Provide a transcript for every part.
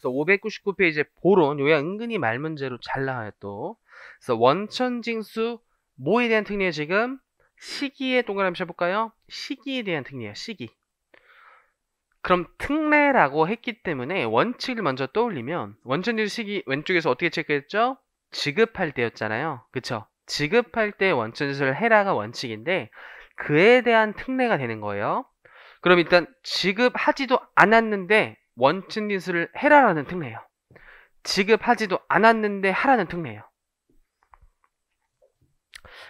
그래서 599페이지에 보론 요야 은근히 말문제로 잘 나와요 또. 그래서 원천징수 뭐에 대한 특례 지금 시기에 동그라미 쳐볼까요? 시기에 대한 특례야 시기. 그럼 특례라고 했기 때문에 원칙을 먼저 떠올리면 원천징수 시기 왼쪽에서 어떻게 체크했죠? 지급할 때였잖아요. 그쵸? 지급할 때 원천징수를 해라가 원칙인데 그에 대한 특례가 되는 거예요. 그럼 일단 지급하지도 않았는데 원칙니수를 해라라는 특례예요. 지급하지도 않았는데 하라는 특례예요.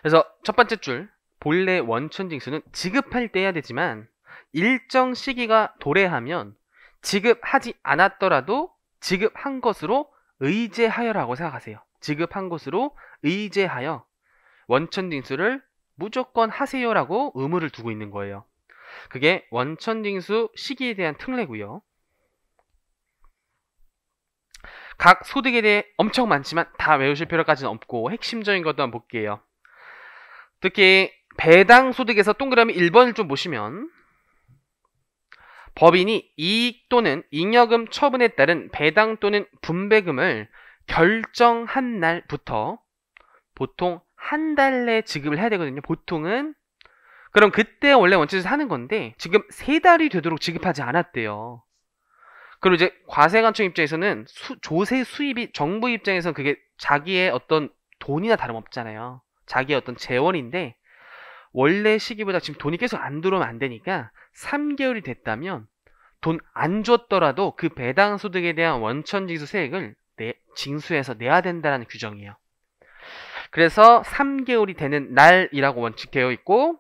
그래서 첫 번째 줄 본래 원천징수는 지급할 때 해야 되지만 일정 시기가 도래하면 지급하지 않았더라도 지급한 것으로 의제하여라고 생각하세요. 지급한 것으로 의제하여 원천징수를 무조건 하세요라고 의무를 두고 있는 거예요. 그게 원천징수 시기에 대한 특례고요. 각 소득에 대해 엄청 많지만 다 외우실 필요까지는 없고 핵심적인 것도 한번 볼게요. 특히 배당 소득에서 동그라미 1번을 좀 보시면 법인이 이익 또는 잉여금 처분에 따른 배당 또는 분배금을 결정한 날부터 보통 한 달내에 지급을 해야 되거든요. 보통은 그럼 그때 원래 원칙에서 하는 건데 지금 세 달이 되도록 지급하지 않았대요. 그리고 이제 과세관청 입장에서는 수, 조세 수입이 정부 입장에서는 그게 자기의 어떤 돈이나 다름없잖아요. 자기의 어떤 재원인데 원래 시기보다 지금 돈이 계속 안 들어오면 안 되니까 3개월이 됐다면 돈 안 줬더라도 그 배당 소득에 대한 원천 징수 세액을 내, 징수해서 내야 된다는 규정이에요. 그래서 3개월이 되는 날이라고 원칙되어 있고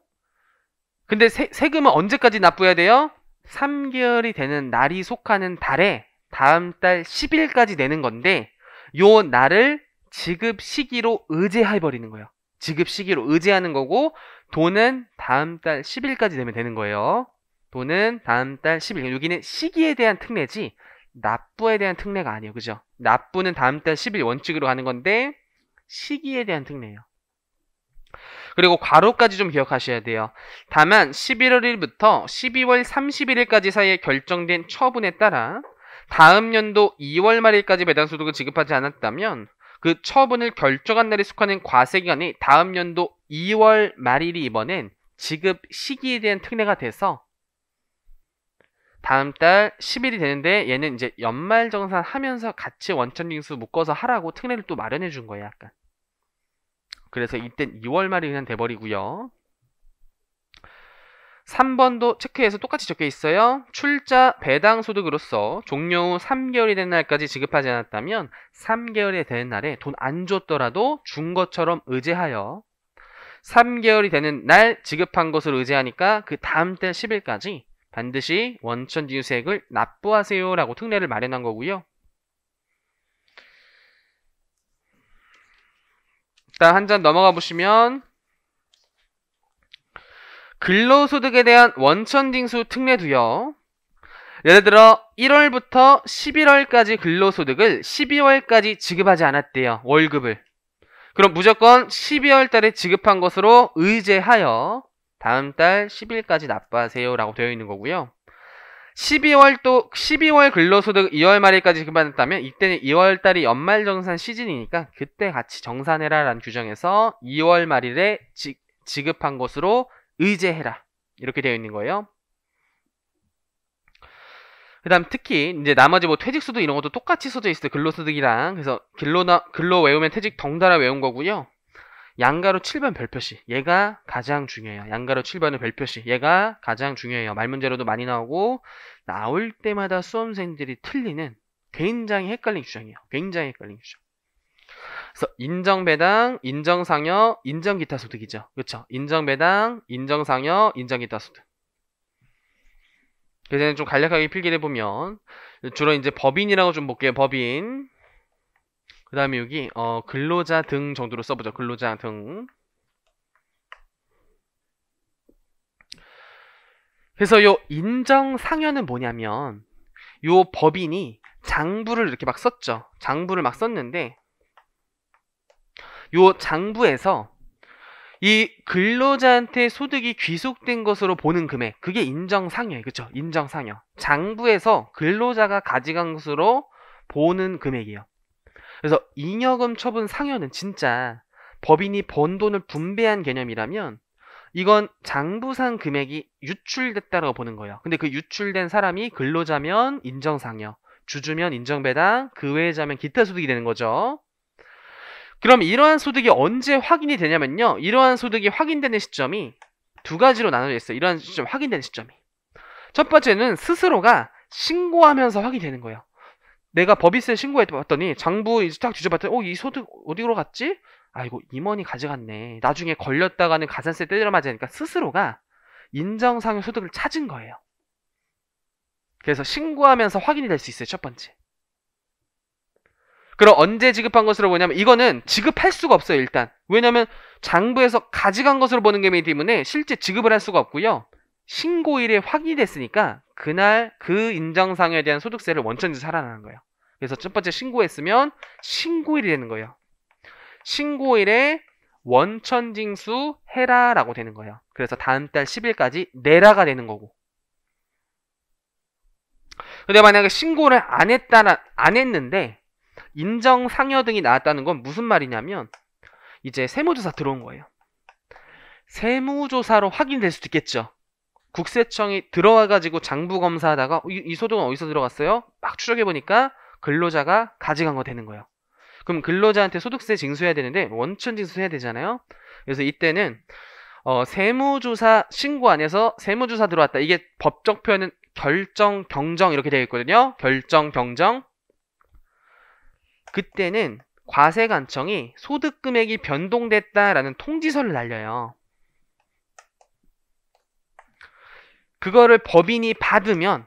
근데 세, 금은 언제까지 납부해야 돼요? 3개월이 되는 날이 속하는 달에 다음 달 10일까지 내는 건데 요 날을 지급 시기로 의제해 버리는 거예요. 지급 시기로 의제하는 거고 돈은 다음 달 10일까지 내면 되는 거예요. 돈은 다음 달 10일. 여기는 시기에 대한 특례지 납부에 대한 특례가 아니에요. 그죠? 납부는 다음 달 10일 원칙으로 가는 건데 시기에 대한 특례예요. 그리고 괄호까지 좀 기억하셔야 돼요. 다만 11월 1일부터 12월 31일까지 사이에 결정된 처분에 따라 다음 연도 2월 말일까지 배당 소득을 지급하지 않았다면 그 처분을 결정한 날에 속하는 과세기간이 다음 연도 2월 말일이 이번엔 지급 시기에 대한 특례가 돼서 다음 달 10일이 되는데 얘는 이제 연말 정산하면서 같이 원천 징수 묶어서 하라고 특례를 또 마련해 준 거예요, 약간. 그래서 이때 2월 말이 그냥 돼버리고요. 3번도 체크해서 똑같이 적혀 있어요. 출자 배당 소득으로서 종료 후 3개월이 된 날까지 지급하지 않았다면 3개월이 된 날에 돈 안 줬더라도 준 것처럼 의제하여 3개월이 되는 날 지급한 것을 의제하니까 그 다음 달 10일까지 반드시 원천 징수액을 납부하세요라고 특례를 마련한 거고요. 일단 한 잔 넘어가 보시면 근로소득에 대한 원천징수 특례 두요. 예를 들어 1월부터 11월까지 근로소득을 12월까지 지급하지 않았대요. 월급을. 그럼 무조건 12월 달에 지급한 것으로 의제하여 다음 달 10일까지 납부하세요 라고 되어 있는 거고요. 12월 또 12월 근로소득 2월 말일까지 기반했다면 이때는 2월 달이 연말 정산 시즌이니까 그때 같이 정산해라라는 규정에서 2월 말일에 지, 급한 것으로 의제해라 이렇게 되어 있는 거예요. 그다음 특히 이제 나머지 뭐 퇴직수도 이런 것도 똑같이 써져 있어요. 근로소득이랑 그래서 근로 나 근로 외우면 퇴직 덩달아 외운 거고요. 양가로 7번 별표시 얘가 가장 중요해요. 양가로 7번의 별표시 얘가 가장 중요해요. 말문제로도 많이 나오고 나올 때마다 수험생들이 틀리는 굉장히 헷갈린 주장이에요. 굉장히 헷갈린 주장. 그래서 인정배당, 인정상여, 인정기타소득이죠. 그렇죠? 인정배당, 인정상여, 인정기타소득. 그래서 좀 간략하게 필기를 해보면 주로 이제 법인이라고 좀 볼게요. 법인. 그 다음에 여기 어, 근로자 등 정도로 써보죠. 근로자 등. 그래서 요 인정 상여는 뭐냐면 요 법인이 장부를 이렇게 막 썼죠. 장부를 막 썼는데 요 장부에서 이 근로자한테 소득이 귀속된 것으로 보는 금액 그게 인정상여예요 그쵸 인정상여 장부에서 근로자가 가져간 것으로 보는 금액이에요 그래서 잉여금 처분 상여는 진짜 법인이 번 돈을 분배한 개념이라면 이건 장부상 금액이 유출됐다라고 보는 거예요. 근데 그 유출된 사람이 근로자면 인정상여, 주주면 인정배당, 그 외자면 기타 소득이 되는 거죠. 그럼 이러한 소득이 언제 확인이 되냐면요. 이러한 소득이 확인되는 시점이 두 가지로 나눠져 있어요. 이러한 시점, 확인되는 시점이. 첫 번째는 스스로가 신고하면서 확인되는 거예요. 내가 법인세 신고해봤더니 장부 이제 딱 뒤져봤더니 어이 소득 어디로 갔지? 아이고 임원이 가져갔네. 나중에 걸렸다가는 가산세 때려 맞으니까 스스로가 인정상의 소득을 찾은 거예요. 그래서 신고하면서 확인이 될 수 있어요. 첫 번째. 그럼 언제 지급한 것으로 보냐면 이거는 지급할 수가 없어요. 일단 왜냐면 장부에서 가져간 것으로 보는 게이기 때문에 실제 지급을 할 수가 없고요. 신고일에 확인됐으니까 그날 그 인정상에 대한 소득세를 원천지 살아나는 거예요. 그래서 첫 번째 신고했으면 신고일이 되는 거예요. 신고일에 원천징수 해라라고 되는 거예요. 그래서 다음 달 10일까지 내라가 되는 거고. 근데 만약에 신고를 안 했다라 안 했는데 인정 상여 등이 나왔다는 건 무슨 말이냐면 이제 세무조사 들어온 거예요. 세무조사로 확인될 수도 있겠죠. 국세청이 들어와가지고 장부 검사하다가 어, 이, 이 소득은 어디서 들어갔어요? 막 추적해보니까 근로자가 가져간 거 되는 거예요. 그럼 근로자한테 소득세 징수해야 되는데 원천 징수해야 되잖아요. 그래서 이때는 어, 세무조사 신고 안에서 세무조사 들어왔다. 이게 법적 표현은 결정 경정 이렇게 되어 있거든요. 결정 경정. 그때는 과세관청이 소득 금액이 변동됐다라는 통지서를 날려요. 그거를 법인이 받으면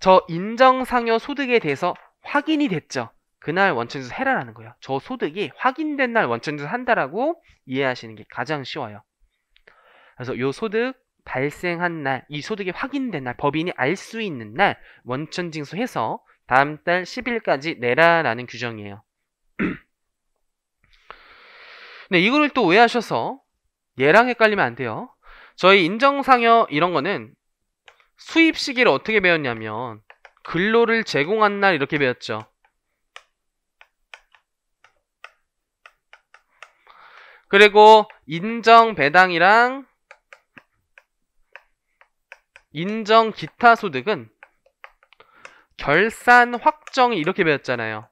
저 인정상여 소득에 대해서 확인이 됐죠. 그날 원천징수 해라라는 거예요. 저 소득이 확인된 날 원천징수 한다라고 이해하시는 게 가장 쉬워요. 그래서 요 소득 발생한 날, 이 소득이 확인된 날, 법인이 알 수 있는 날 원천징수해서 다음 달 10일까지 내라라는 규정이에요. 네, 이거를 또 오해하셔서 얘랑 헷갈리면 안 돼요. 저희 인정상여 이런 거는 수입 시기를 어떻게 배웠냐면 근로를 제공한 날 이렇게 배웠죠. 그리고 인정 배당이랑 인정 기타 소득은 결산 확정이 이렇게 배웠잖아요.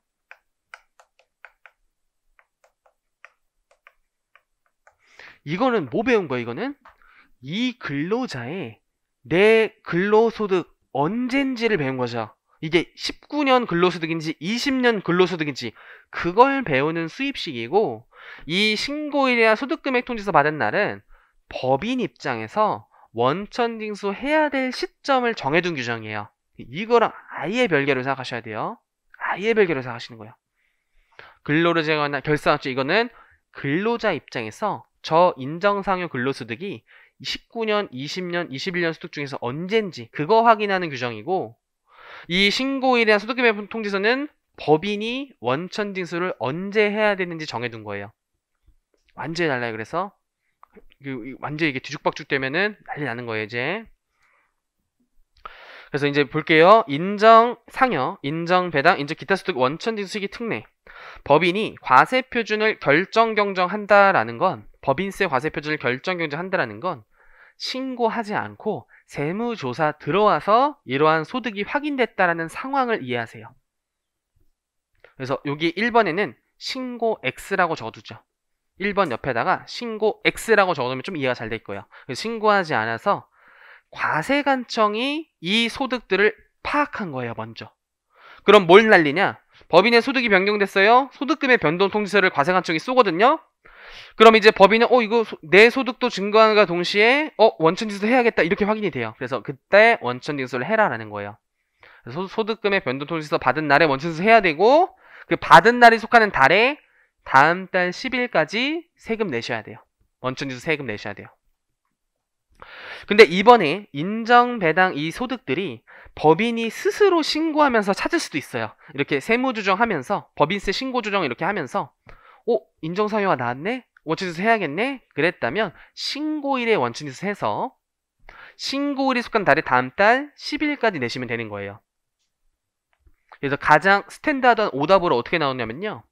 이거는 뭐 배운 거야 이거는? 이 근로자의 내 근로소득 언젠지를 배운 거죠. 이게 19년 근로소득인지 20년 근로소득인지 그걸 배우는 수입식이고 이 신고일이나 소득금액 통지서 받은 날은 법인 입장에서 원천징수 해야 될 시점을 정해둔 규정이에요. 이거랑 아예 별개로 생각하셔야 돼요. 아예 별개로 생각하시는 거예요. 근로를 제거나 하결산업죠 이거는 근로자 입장에서 저 인정상여 근로소득이 19년, 20년, 21년 소득 중에서 언젠지 그거 확인하는 규정이고 이 신고에 대한 소득계매 통지서는 법인이 원천 징수를 언제 해야 되는지 정해둔 거예요. 완전히 달라요. 그래서 그 완전히 이게 뒤죽박죽 되면은 난리 나는 거예요. 이제 그래서 이제 볼게요. 인정 상여, 인정 배당, 인정 기타 소득 원천 징수기 특례. 법인이 과세 표준을 결정 경정한다라는 건 법인세 과세 표준을 결정 경정한다라는 건 신고하지 않고 세무조사 들어와서 이러한 소득이 확인됐다라는 상황을 이해하세요. 그래서 여기 1번에는 신고 X라고 적어두죠. 1번 옆에다가 신고 X라고 적어놓으면 좀 이해가 잘 될 거예요. 신고하지 않아서 과세관청이 이 소득들을 파악한 거예요, 먼저. 그럼 뭘 날리냐? 법인의 소득이 변경됐어요. 소득금의 변동 통지서를 과세관청이 쏘거든요. 그럼 이제 법인은 어 이거 소, 내 소득도 증가하는가 동시에 어 원천 징수 해야겠다 이렇게 확인이 돼요. 그래서 그때 원천 징수를 해라라는 거예요. 소, 소득금의 변동 통지서 받은 날에 원천 징수 해야 되고 그 받은 날에 속하는 달에 다음 달 10일까지 세금 내셔야 돼요. 원천 징수 세금 내셔야 돼요. 근데 이번에 인정 배당 이 소득들이 법인이 스스로 신고하면서 찾을 수도 있어요. 이렇게 세무 조정하면서 법인세 신고 조정 이렇게 하면서 어 인정 사유가 나왔네. 원칙에서 해야겠네? 그랬다면 신고일에원천에서 해서 신고일이 속한 달의 다음 달 10일까지 내시면 되는 거예요. 그래서 가장 스탠다드한 오답으로 어떻게 나오냐면요.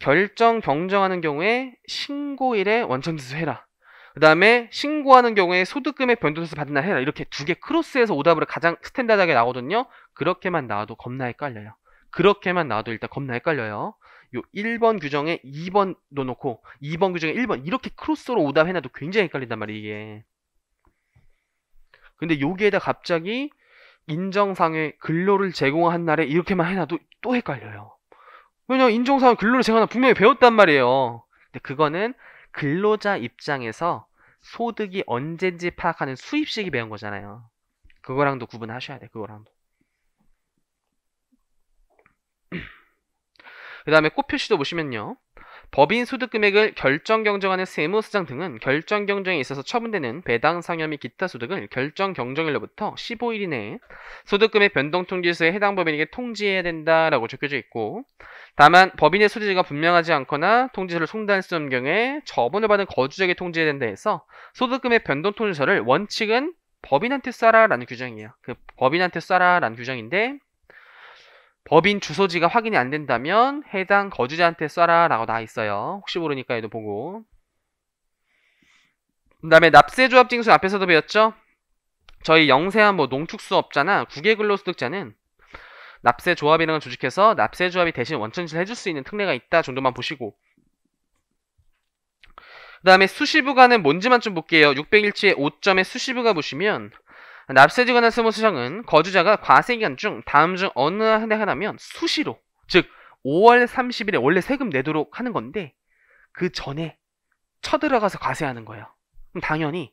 결정, 경정하는 경우에 신고일에 원천지수 해라. 그 다음에 신고하는 경우에 소득금액 변동세수 받은 날 해라. 이렇게 두 개 크로스해서 오답으로 가장 스탠다드하게 나오거든요. 그렇게만 나와도 겁나 헷갈려요. 그렇게만 나와도 일단 겁나 헷갈려요. 요 1번 규정에 2번 넣어놓고 2번 규정에 1번 이렇게 크로스로 오답 해놔도 굉장히 헷갈린단 말이에요 이게 근데 여기에다 갑자기 인정상의 근로를 제공한 날에 이렇게만 해놔도 또 헷갈려요 왜냐면 인정상의 근로를 제공한 분명히 배웠단 말이에요 근데 그거는 근로자 입장에서 소득이 언제지 파악하는 수입식이 배운 거잖아요 그거랑도 구분하셔야 돼 그거랑도 그 다음에 꽃표시도 보시면요. 법인 소득금액을 결정경정하는 세무서장 등은 결정경정에 있어서 처분되는 배당 상여 및 기타 소득을 결정경정일로부터 15일 이내에 소득금액 변동통지서에 해당 법인에게 통지해야 된다라고 적혀져 있고 다만 법인의 소지가 분명하지 않거나 통지서를 송달할 수 없는 경우에 처분을 받은 거주자에게 통지해야 된다 해서 소득금액 변동통지서를 원칙은 법인한테 쏴라라는 규정이에요. 그 법인한테 쏴라라는 규정인데 법인 주소지가 확인이 안 된다면 해당 거주자한테 쏴라 라고 나와 있어요. 혹시 모르니까 얘도 보고. 그 다음에 납세조합징수 앞에서도 배웠죠? 저희 영세한 뭐 농축수업자나 국외근로소득자는 납세조합이랑는 조직해서 납세조합이 대신 원천지를 해줄 수 있는 특례가 있다 정도만 보시고 그 다음에 수시부가는 뭔지만 좀 볼게요. 601치의 5점에 수시부가 보시면 납세지 관한 세무 수정은 거주자가 과세기간 중 다음 중 어느 한 해 하나면 수시로 즉 5월 30일에 원래 세금 내도록 하는 건데 그 전에 쳐들어가서 과세하는 거예요. 그럼 당연히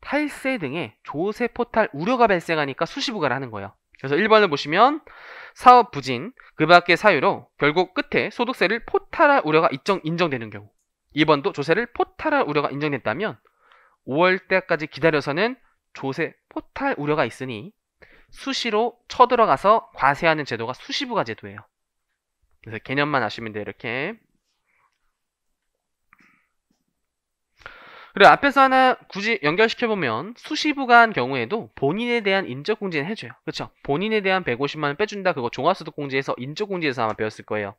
탈세 등의 조세 포탈 우려가 발생하니까 수시부과를 하는 거예요. 그래서 1번을 보시면 사업 부진, 그 밖의 사유로 결국 끝에 소득세를 포탈할 우려가 인정, 인정되는 경우 2번도 조세를 포탈할 우려가 인정됐다면 5월 때까지 기다려서는 조세 포탈 우려가 있으니 수시로 쳐들어가서 과세하는 제도가 수시부가 제도예요. 그래서 개념만 아시면 돼요. 이렇게. 그리고 앞에서 하나 굳이 연결시켜보면 수시부가한 경우에도 본인에 대한 인적공제는 해줘요. 그렇죠? 본인에 대한 150만 원 빼준다. 그거 종합소득공제에서 인적공제에서 아마 배웠을 거예요.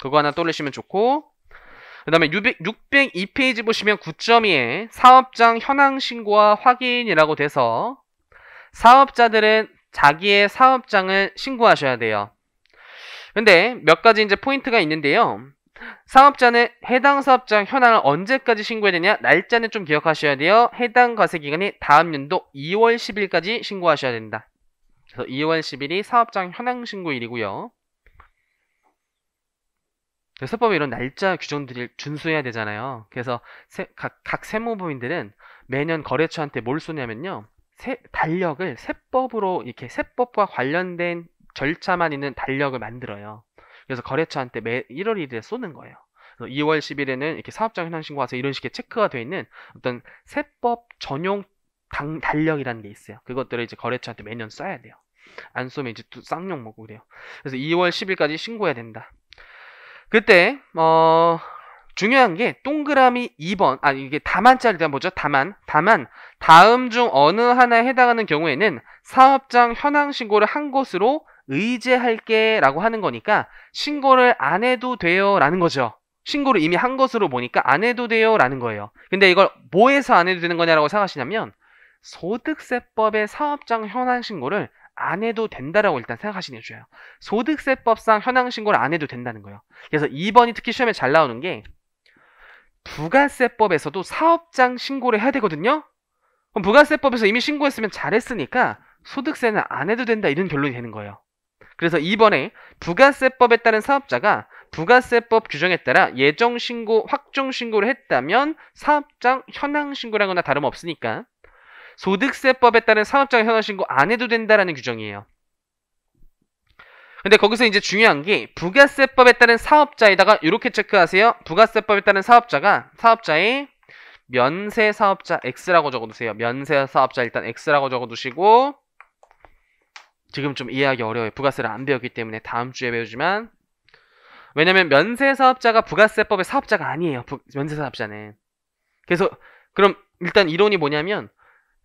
그거 하나 떠올리시면 좋고 그 다음에 602페이지 보시면 9.2에 사업장 현황신고와 확인이라고 돼서 사업자들은 자기의 사업장을 신고하셔야 돼요. 근데 몇 가지 이제 포인트가 있는데요. 사업자는 해당 사업장 현황을 언제까지 신고해야 되냐? 날짜는 좀 기억하셔야 돼요. 해당 과세 기간이 다음 연도 2월 10일까지 신고하셔야 된다. 그래서 2월 10일이 사업장 현황 신고일이고요. 세법에 이런 날짜 규정들을 준수해야 되잖아요. 그래서 세, 각, 각 세무부인들은 매년 거래처한테 뭘 쏘냐면요. 세, 달력을 세법으로 이렇게 세법과 관련된 절차만 있는 달력을 만들어요. 그래서 거래처한테 매 1월 1일에 쏘는 거예요. 2월 10일에는 이렇게 사업장 현황신고 와서 이런 식의 체크가 되어 있는 어떤 세법 전용 당, 달력이라는 게 있어요. 그것들을 이제 거래처한테 매년 써야 돼요. 안 쏘면 이제 또 쌍욕 먹고 그래요. 그래서 2월 10일까지 신고해야 된다. 그때 어 중요한 게 동그라미 2번 아니 이게 다만짜리 대한 뭐죠? 다만 다만 다음 중 어느 하나에 해당하는 경우에는 사업장 현황 신고를 한 곳으로 의제할게라고 하는 거니까 신고를 안 해도 돼요라는 거죠. 신고를 이미 한 것으로 보니까 안 해도 돼요라는 거예요. 근데 이걸 뭐에서 안 해도 되는 거냐라고 생각하시냐면 소득세법의 사업장 현황 신고를 안 해도 된다라고 일단 생각하시는 게 좋아요. 소득세법상 현황신고를 안 해도 된다는 거예요. 그래서 2번이 특히 시험에 잘 나오는 게 부가세법에서도 사업장 신고를 해야 되거든요. 그럼 부가세법에서 이미 신고했으면 잘했으니까 소득세는 안 해도 된다 이런 결론이 되는 거예요. 그래서 이번에 부가세법에 따른 사업자가 부가세법 규정에 따라 예정신고, 확정신고를 했다면 사업장 현황신고라거나 다름없으니까 소득세법에 따른 사업장 현황신고 안 해도 된다라는 규정이에요. 근데 거기서 이제 중요한 게 부가세법에 따른 사업자에다가 이렇게 체크하세요. 부가세법에 따른 사업자가 사업자의 면세 사업자 X라고 적어두세요. 면세 사업자 일단 X라고 적어두시고 지금 좀 이해하기 어려워요. 부가세를 안 배웠기 때문에 다음 주에 배우지만 왜냐면 면세 사업자가 부가세법의 사업자가 아니에요. 부, 면세 사업자는. 그래서 그럼 일단 이론이 뭐냐면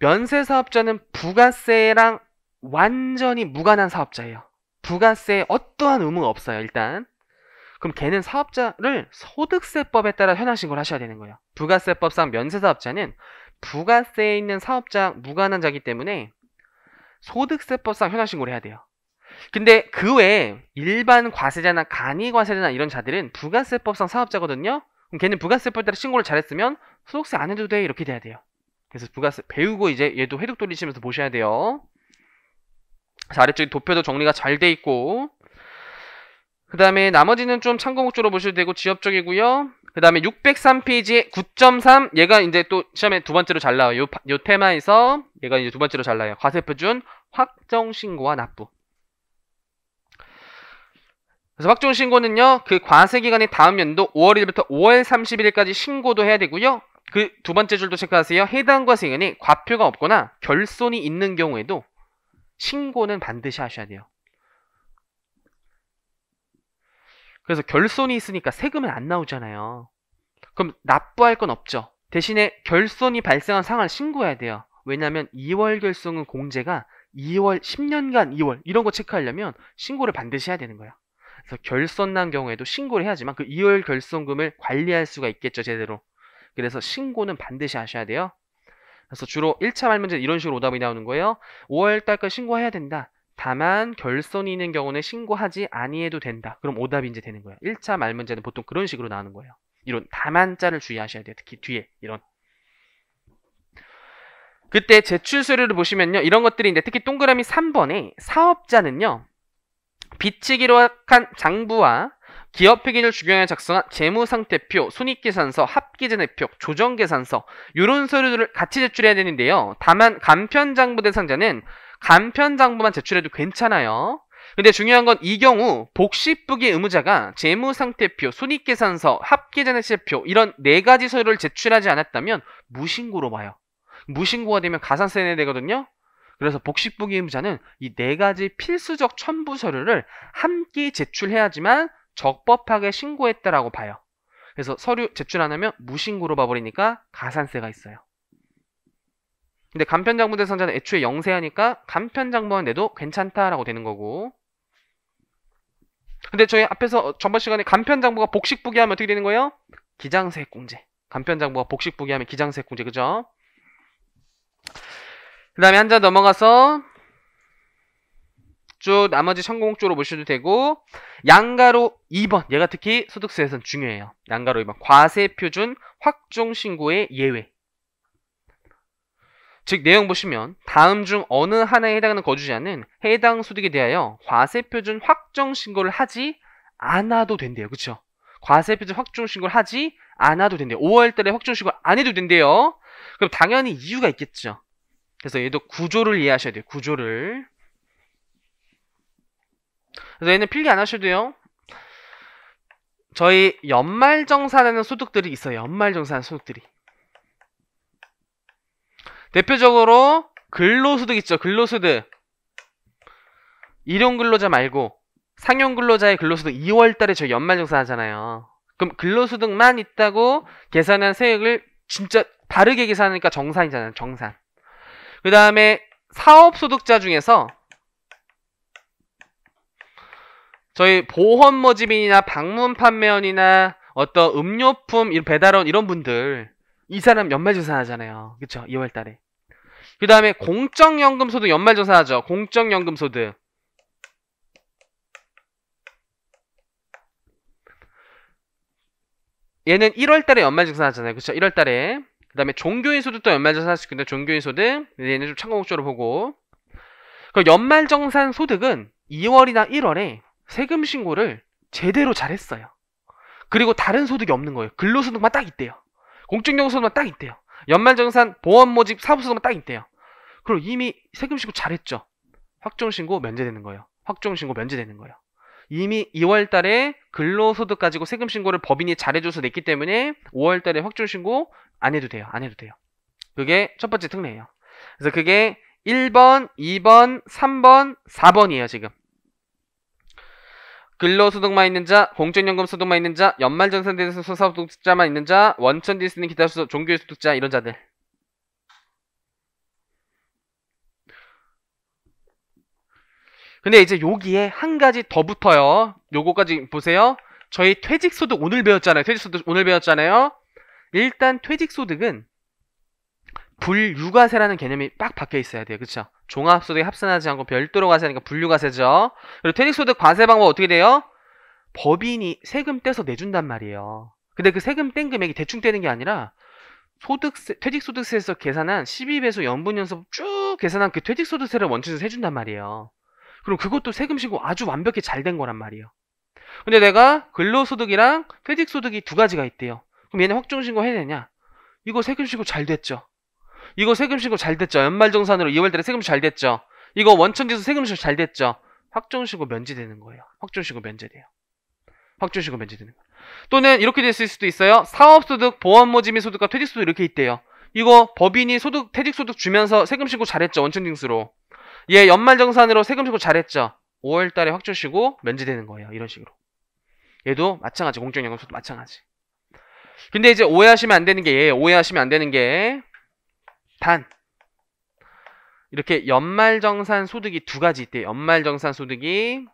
면세 사업자는 부가세랑 완전히 무관한 사업자예요. 부가세에 어떠한 의무가 없어요, 일단. 그럼 걔는 사업자를 소득세법에 따라 현황신고를 하셔야 되는 거예요. 부가세법상 면세사업자는 부가세에 있는 사업자 무관한 자기 때문에 소득세법상 현황신고를 해야 돼요. 근데 그 외에 일반 과세자나 간이 과세자나 이런 자들은 부가세법상 사업자거든요. 그럼 걔는 부가세법에 따라 신고를 잘했으면 소득세 안 해도 돼 이렇게 돼야 돼요. 그래서 부가세 배우고 이제 얘도 회독 돌리시면서 보셔야 돼요. 자, 아래쪽에 도표도 정리가 잘 돼 있고 그 다음에 나머지는 좀 참고 목적으로 보셔도 되고 지엽적이고요. 그 다음에 603페이지에 9.3 얘가 이제 또 시험에 두 번째로 잘 나와요. 요, 요 테마에서 얘가 이제 두 번째로 잘 나와요. 과세표준 확정신고와 납부 그래서 확정신고는요. 그과세기간의 다음 연도 5월 1일부터 5월 31일까지 신고도 해야 되고요. 그두 번째 줄도 체크하세요. 해당과 생인이 과표가 없거나 결손이 있는 경우에도 신고는 반드시 하셔야 돼요. 그래서 결손이 있으니까 세금은 안 나오잖아요. 그럼 납부할 건 없죠. 대신에 결손이 발생한 상황을 신고해야 돼요. 왜냐하면 2월 결손은 공제가 2월 10년간 2월 이런 거 체크하려면 신고를 반드시 해야 되는 거예요. 그래서 결손난 경우에도 신고를 해야지만 그 2월 결손금을 관리할 수가 있겠죠 제대로. 그래서 신고는 반드시 하셔야 돼요. 그래서 주로 1차 말문제 이런 식으로 오답이 나오는 거예요. 5월 달까지 신고해야 된다. 다만 결손이 있는 경우는 신고하지 아니해도 된다. 그럼 오답이 이제 되는 거예요. 1차 말문제는 보통 그런 식으로 나오는 거예요. 이런 다만자를 주의하셔야 돼요. 특히 뒤에 이런 그때 제출 서류를 보시면요. 이런 것들이 있는데 특히 동그라미 3번에 사업자는요. 비치기로 한 장부와 기업 회계를 주경에 작성한 재무상태표, 손익계산서, 합계제내표, 조정계산서 이런 서류들을 같이 제출해야 되는데요. 다만 간편장부 대상자는 간편장부만 제출해도 괜찮아요. 근데 중요한 건 이 경우 복식부기 의무자가 재무상태표, 손익계산서, 합계전액세표 이런 네 가지 서류를 제출하지 않았다면 무신고로 봐요. 무신고가 되면 가산세 내야 되거든요. 그래서 복식부기 의무자는 이 네 가지 필수적 첨부 서류를 함께 제출해야지만 적법하게 신고했다라고 봐요. 그래서 서류 제출 안 하면 무신고로 봐버리니까 가산세가 있어요. 근데 간편장부대상자는 애초에 영세하니까 간편장부만 내도 괜찮다라고 되는 거고 근데 저희 앞에서 전번 시간에 간편장부가 복식부기 하면 어떻게 되는 거예요? 기장세 공제 간편장부가 복식부기 하면 기장세 공제 그죠? 그 다음에 한자 넘어가서 조 나머지 천공조로 보셔도 되고 양가로 2번 얘가 특히 소득세에선 중요해요. 양가로 2번 과세 표준 확정 신고의 예외. 즉 내용 보시면 다음 중 어느 하나에 해당하는 거주자는 해당 소득에 대하여 과세 표준 확정 신고를 하지 않아도 된대요. 그쵸 과세 표준 확정 신고를 하지 않아도 된대요. 5월 달에 확정 신고 를안 해도 된대요. 그럼 당연히 이유가 있겠죠. 그래서 얘도 구조를 이해하셔야 돼요. 구조를. 그래서 얘는 필기 안 하셔도 요 저희 연말정산하는 소득들이 있어요. 연말정산 소득들이. 대표적으로 근로소득 있죠. 근로소득. 일용근로자 말고 상용근로자의 근로소득 2월달에 저희 연말정산하잖아요. 그럼 근로소득만 있다고 계산한 세액을 진짜 바르게 계산하니까 정산이잖아요. 정산. 그 다음에 사업소득자 중에서 저희 보험 모집인이나 방문 판매원이나 어떤 음료품 배달원 이런 분들 이 사람 연말조사 하잖아요. 그쵸? 2월 달에. 그 다음에 공적연금소득 연말조사 하죠. 공적연금소득. 얘는 1월 달에 연말조사 하잖아요. 그쵸? 1월 달에. 그 다음에 종교인 소득도 연말조사 할수 있는데 종교인 소득. 얘는 좀 참고목적으로 보고. 그 연말정산 소득은 2월이나 1월에 세금 신고를 제대로 잘 했어요. 그리고 다른 소득이 없는 거예요. 근로소득만 딱 있대요. 공적용소득만 딱 있대요. 연말정산, 보험 모집, 사업소득만 딱 있대요. 그럼 이미 세금 신고 잘했죠. 확정신고 면제되는 거예요. 확정신고 면제되는 거예요. 이미 2월 달에 근로소득 가지고 세금 신고를 법인이 잘해줘서 냈기 때문에 5월 달에 확정신고 안 해도 돼요. 안 해도 돼요. 그게 첫 번째 특례예요. 그래서 그게 1번, 2번, 3번, 4번이에요, 지금. 근로소득만 있는 자, 공적연금 소득만 있는 자, 연말정산대에서 소사소득자만 있는 자, 원천지 쓰는 기타 소득 종교 소득자 이런 자들. 근데 이제 여기에 한 가지 더 붙어요. 요거까지 보세요. 저희 퇴직소득 오늘 배웠잖아요. 퇴직소득 오늘 배웠잖아요. 일단 퇴직소득은 불유가세라는 개념이 빡 박혀 있어야 돼요. 그렇죠? 종합소득에 합산하지 않고 별도로 과세하니까 그러니까 분류과세죠. 그리고 퇴직소득 과세 방법 어떻게 돼요? 법인이 세금 떼서 내준단 말이에요. 근데 그 세금 뗀 금액이 대충 떼는 게 아니라 소득세, 퇴직소득세에서 계산한 12배수 연분연속 쭉 계산한 그 퇴직소득세를 원칙에서 해준단 말이에요. 그럼 그것도 세금 신고 아주 완벽히 잘 된 거란 말이에요. 근데 내가 근로소득이랑 퇴직소득이 두 가지가 있대요. 그럼 얘네 확정신고 해야 되냐? 이거 세금 신고 잘 됐죠. 이거 세금 신고 잘 됐죠. 연말정산으로 2월달에 세금 잘 됐죠. 이거 원천지수 세금 신고 잘 됐죠. 확정신고 면제되는 거예요. 확정신고 면제돼요. 확정신고 면제되는 거. 또는 이렇게 될 수도 있어요. 사업소득, 보험모집및 소득과 퇴직소득 이렇게 있대요. 이거 법인이 소득, 퇴직소득 주면서 세금 신고 잘했죠. 원천징수로. 얘 예, 연말정산으로 세금 신고 잘했죠. 5월달에 확정신고 면제되는 거예요. 이런 식으로. 얘도 마찬가지. 공정연금소도 마찬가지. 근데 이제 오해하시면 안 되는 게, 얘예요. 오해하시면 안 되는 게, 단 이렇게 연말정산 소득이 두 가지 있대요. 연말정산 소득이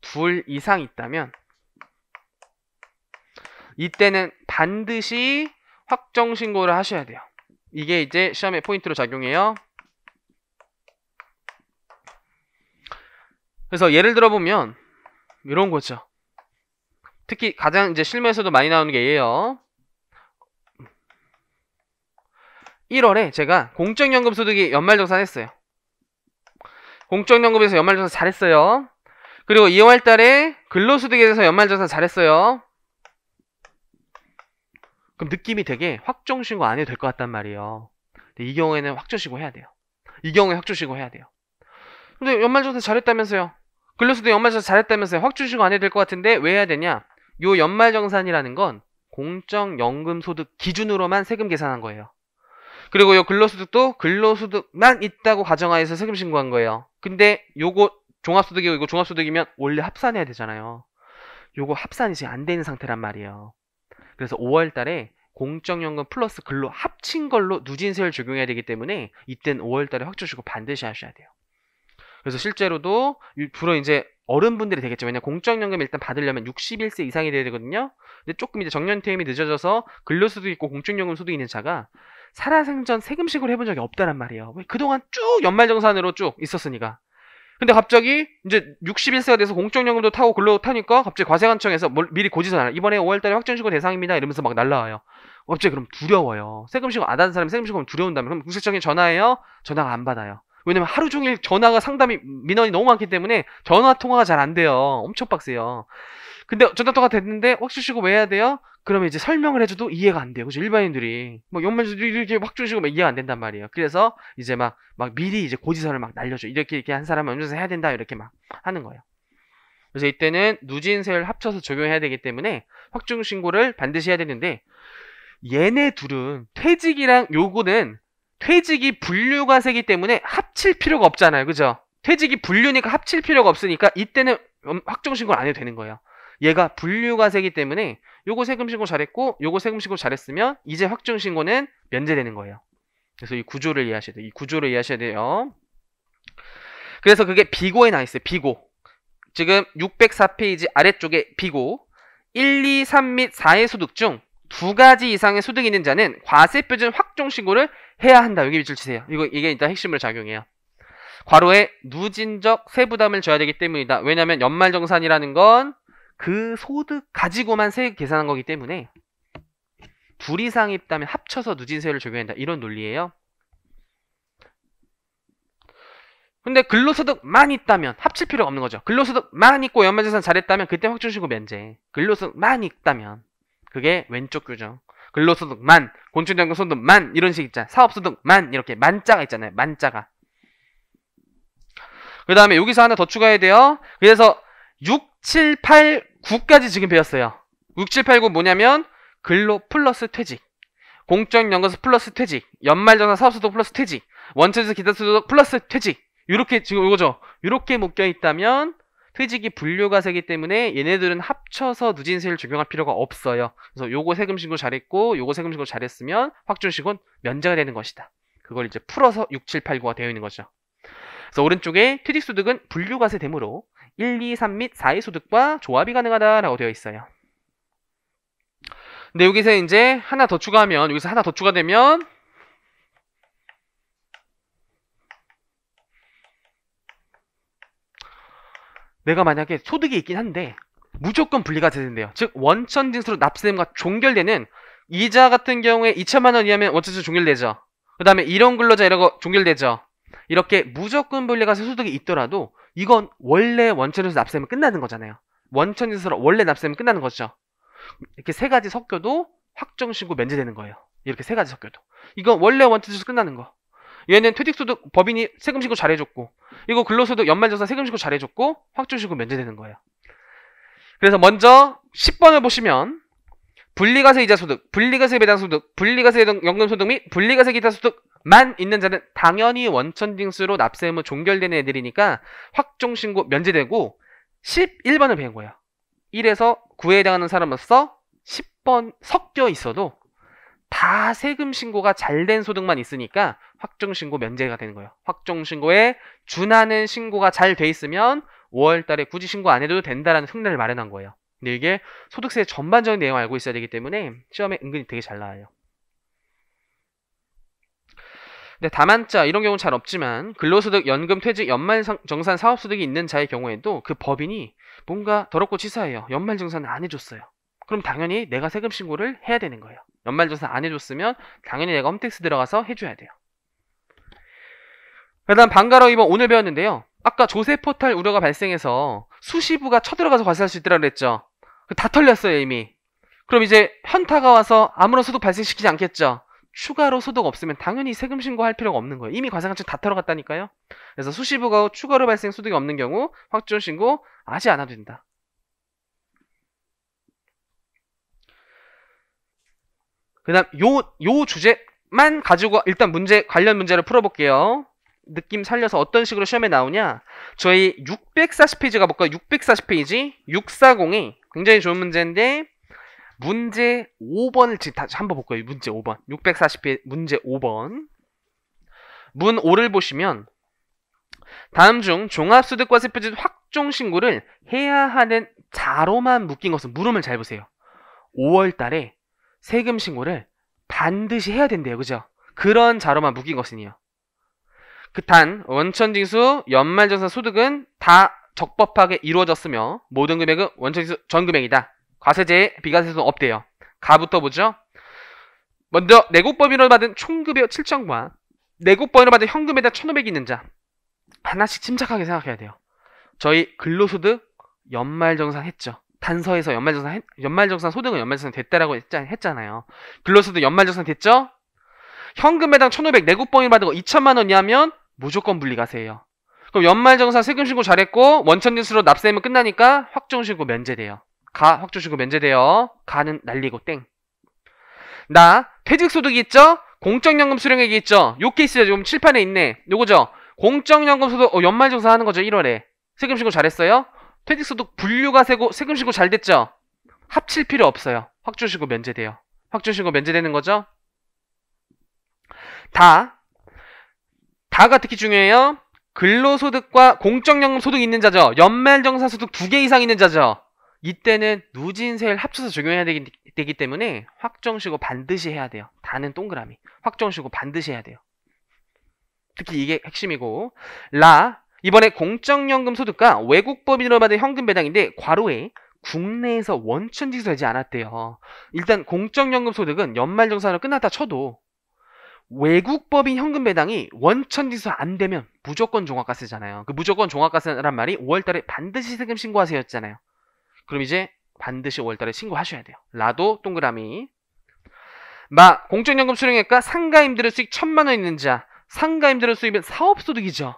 둘 이상 있다면 이때는 반드시 확정신고를 하셔야 돼요. 이게 이제 시험의 포인트로 작용해요. 그래서 예를 들어보면 이런 거죠. 특히 가장 이제 실무에서도 많이 나오는 게 얘예요. 1월에 제가 공적연금 소득이 연말정산 했어요. 공적연금에서 연말정산 잘했어요. 그리고 2월 달에 근로소득에 대해서 연말정산 잘했어요. 그럼 느낌이 되게 확정신고 안 해도 될 것 같단 말이에요. 이 경우에는 확정신고 해야 돼요. 이 경우에 확정신고 해야 돼요. 근데 연말정산 잘했다면서요. 근로소득 연말정산 잘했다면서요. 확정신고 안 해도 될 것 같은데 왜 해야 되냐? 요 연말정산이라는 건 공적연금소득 기준으로만 세금 계산한 거예요. 그리고 요 근로소득도 근로소득만 있다고 가정하에서 세금 신고한 거예요. 근데 요거 종합소득이고 이거 종합소득이면 원래 합산해야 되잖아요. 요거 합산이 지금 안 되는 상태란 말이에요. 그래서 5월 달에 공적연금 플러스 근로 합친 걸로 누진세율 적용해야 되기 때문에 이땐 5월 달에 확정 주고 반드시 하셔야 돼요. 그래서 실제로도 주로 이제 어른분들이 되겠죠. 왜냐 공적연금 일단 받으려면 61세 이상이 돼야 되거든요. 근데 조금 이제 정년퇴임이 늦어져서 근로소득 있고 공적연금 소득이 있는 차가 살아생전 세금식으로 해본 적이 없다란 말이에요. 왜 그동안 쭉 연말정산으로 쭉 있었으니까. 근데 갑자기 이제 61세가 돼서 공적연금도 타고 글로 타니까 갑자기 과세관청에서 미리 고지서 나 이번에 5월달에 확정신고 대상입니다 이러면서 막 날라와요. 갑자기 그럼 두려워요. 세금신고 안 하는 사람이 세금신고 두려운다면 그럼 국세청에 전화해요. 전화가 안 받아요. 왜냐면 하루 종일 전화가 상담이 민원이 너무 많기 때문에 전화 통화가 잘 안 돼요. 엄청 빡세요. 근데 전화 통화 됐는데 확실시고 왜 뭐 해야 돼요? 그러면 이제 설명을 해줘도 이해가 안 돼요. 그죠? 일반인들이. 막연말 뭐 이렇게 확 주시고 막 이해가 안 된단 말이에요. 그래서 이제 막, 막 미리 이제 고지서를 막 날려줘. 이렇게 이렇게 한 사람은 연주서 해야 된다. 이렇게 막 하는 거예요. 그래서 이때는 누진세를 합쳐서 적용해야 되기 때문에 확정신고를 반드시 해야 되는데 얘네 둘은 퇴직이랑 요거는 퇴직이 분류가 세기 때문에 합칠 필요가 없잖아요. 그죠? 퇴직이 분류니까 합칠 필요가 없으니까 이때는 음, 확정신고를 안 해도 되는 거예요. 얘가 분류가 세기 때문에 요거 세금 신고 잘했고 요거 세금 신고 잘했으면 이제 확정 신고는 면제되는 거예요. 그래서 이 구조를 이해하셔야 돼요. 이 구조를 이해하셔야 돼요. 그래서 그게 비고에 나 있어요. 비고. 지금 604페이지 아래쪽에 비고 1, 2, 3 및 4의 소득 중 두 가지 이상의 소득이 있는 자는 과세표준 확정 신고를 해야 한다. 여기 밑줄 치세요. 이거 이게 일단 핵심을 작용해요. 과로에 누진적 세부담을 줘야 되기 때문이다. 왜냐하면 연말정산이라는 건그 소득 가지고만 세액 계산한 거기 때문에 둘 이상 있다면 합쳐서 누진세율을 적용한다 이런 논리예요. 근데 근로소득만 있다면 합칠 필요가 없는 거죠. 근로소득만 있고 연말재산 잘했다면 그때 확정신고 면제. 근로소득만 있다면 그게 왼쪽 규정. 근로소득만, 공충연금 소득만 이런 식 있잖아. 요 사업소득만 이렇게 만자가 있잖아요. 만자가. 그 다음에 여기서 하나 더 추가해야 돼요. 그래서 6, 7, 8, 9까지 지금 배웠어요. 6, 7, 8, 9 뭐냐면 근로 플러스 퇴직, 공적 연금수 플러스 퇴직, 연말정산 사업소득 플러스 퇴직, 원천에서 기타소득 플러스 퇴직 이렇게 지금 이거죠. 이렇게 묶여 있다면 퇴직이 분류가 세기 때문에 얘네들은 합쳐서 누진세를 적용할 필요가 없어요. 그래서 요거 세금 신고 잘했고 요거 세금 신고 잘했으면 확준식은 면제가 되는 것이다. 그걸 이제 풀어서 6789가 되어 있는 거죠. 그래서 오른쪽에 퇴직소득은 분류가세 되므로 1, 2, 3 및 4의 소득과 조합이 가능하다라고 되어 있어요. 근데 여기서 이제 하나 더 추가하면 여기서 하나 더 추가되면 내가 만약에 소득이 있긴 한데 무조건 분리가 되는데요. 즉 원천 징수로 납세됨과 종결되는 이자 같은 경우에 2천만 원 이하면 원천징수 종결되죠. 그 다음에 이런 근로자 이런 거 종결되죠. 이렇게 무조건 분리가 소득이 있더라도 이건 원래 원천에서 납세면 끝나는 거잖아요. 원천에서 원래 납세면 끝나는 거죠. 이렇게 세 가지 섞여도 확정신고 면제되는 거예요. 이렇게 세 가지 섞여도. 이건 원래 원천에서 끝나는 거. 얘는 퇴직소득 법인이 세금 신고 잘해줬고 이거 근로소득 연말조사 세금 신고 잘해줬고 확정신고 면제되는 거예요. 그래서 먼저 10번을 보시면 분리가세 이자 소득, 분리가세 배당 소득, 분리가세 연금 소득 및분리가세 기타 소득 만 있는 자는 당연히 원천징수로 납세의무 종결되는 애들이니까 확정신고 면제되고 11번을 배운 거예요. 1에서 9에 해당하는 사람으로서 10번 섞여 있어도 다 세금 신고가 잘 된 소득만 있으니까 확정 신고 면제가 되는 거예요. 확정 신고에 준하는 신고가 잘 돼 있으면 5월 달에 굳이 신고 안 해도 된다라는 승례를 마련한 거예요. 근데 이게 소득세 전반적인 내용 을 알고 있어야 되기 때문에 시험에 은근히 되게 잘 나와요. 근데 다만자 이런 경우는 잘 없지만 근로소득, 연금, 퇴직, 연말정산, 사업소득이 있는 자의 경우에도 그 법인이 뭔가 더럽고 치사해요. 연말정산을 안 해줬어요. 그럼 당연히 내가 세금 신고를 해야 되는 거예요. 연말정산 안 해줬으면 당연히 내가 홈택스 들어가서 해줘야 돼요. 그다음 방가로 이번 오늘 배웠는데요. 아까 조세 포탈 우려가 발생해서 수시부가 쳐들어가서 과세할 수 있더라 그랬죠. 그 다 털렸어요 이미. 그럼 이제 현타가 와서 아무런 소득 발생시키지 않겠죠. 추가로 소득 없으면 당연히 세금 신고할 필요가 없는 거예요. 이미 과세관청 다 털어갔다니까요. 그래서 수시부가 추가로 발생 소득이 없는 경우 확정 신고 하지 않아도 된다. 그다음 요 요 주제만 가지고 일단 문제 관련 문제를 풀어볼게요. 느낌 살려서 어떤 식으로 시험에 나오냐? 저희 640페이지 가볼까요? 640페이지 640이 굉장히 좋은 문제인데 문제 5번을 지금 다시 한번 볼까요? 문제 5번. 640회 문제 5번. 문 5를 보시면 다음 중 종합소득과 세표지 확정 신고를 해야 하는 자로만 묶인 것은 물음을 잘 보세요. 5월 달에 세금 신고를 반드시 해야 된대요. 그죠? 그런 자로만 묶인 것은요. 그단 원천징수 연말정산 소득은 다 적법하게 이루어졌으며 모든 금액은 원천징수 전금액이다. 과세제, 비과세세 없대요. 가부터 보죠. 먼저 내국법인으로 받은 총급여 7천과 내국법인으로 받은 현금에 대한 1,500이 있는 자 하나씩 침착하게 생각해야 돼요. 저희 근로소득 연말정산 했죠. 단서에서 연말정산 했, 연말정산 소득은 연말정산 됐다라고 했잖, 아요 근로소득 연말정산 됐죠? 현금에당 1,500 내국범위 받은 거 2천만 원이하면 무조건 분리가세예요. 그럼 연말정산 세금 신고 잘했고 원천 징수로 납세하면 끝나니까 확정 신고 면제돼요. 가 확주시고 면제돼요. 가는 날리고 땡. 나 퇴직소득 이 있죠? 공적연금 수령액이 있죠? 요 케이스가 지금 칠판에 있네. 요거죠? 공적연금 소득 어, 연말정산 하는 거죠. 1월에. 세금 신고 잘했어요? 퇴직소득 분류가 세고 세금 신고 잘 됐죠? 합칠 필요 없어요. 확주시고 면제돼요. 확주시고 면제되는 거죠? 다. 다가 특히 중요해요. 근로소득과 공적연금 소득 있는 자죠. 연말정산 소득 두 개 이상 있는 자죠. 이때는 누진세를 합쳐서 적용해야 되기, 되기 때문에 확정시고 반드시 해야 돼요. 다는 동그라미. 확정시고 반드시 해야 돼요. 특히 이게 핵심이고 라 이번에 공적연금 소득과 외국법인으로 받은 현금 배당인데 과로에 국내에서 원천지수하지 않았대요. 일단 공적연금 소득은 연말정산으로 끝났다 쳐도 외국법인 현금 배당이 원천지수안 되면 무조건 종합가세잖아요. 그 무조건 종합가세란 말이 5월달에 반드시 세금 신고하세요였잖아요. 그럼 이제 반드시 월달에 신고하셔야 돼요. 라도 동그라미. 마 공적연금 수령액과 상가임대료 수익 천만 원 있는 자. 상가임대료 수익은 사업소득이죠.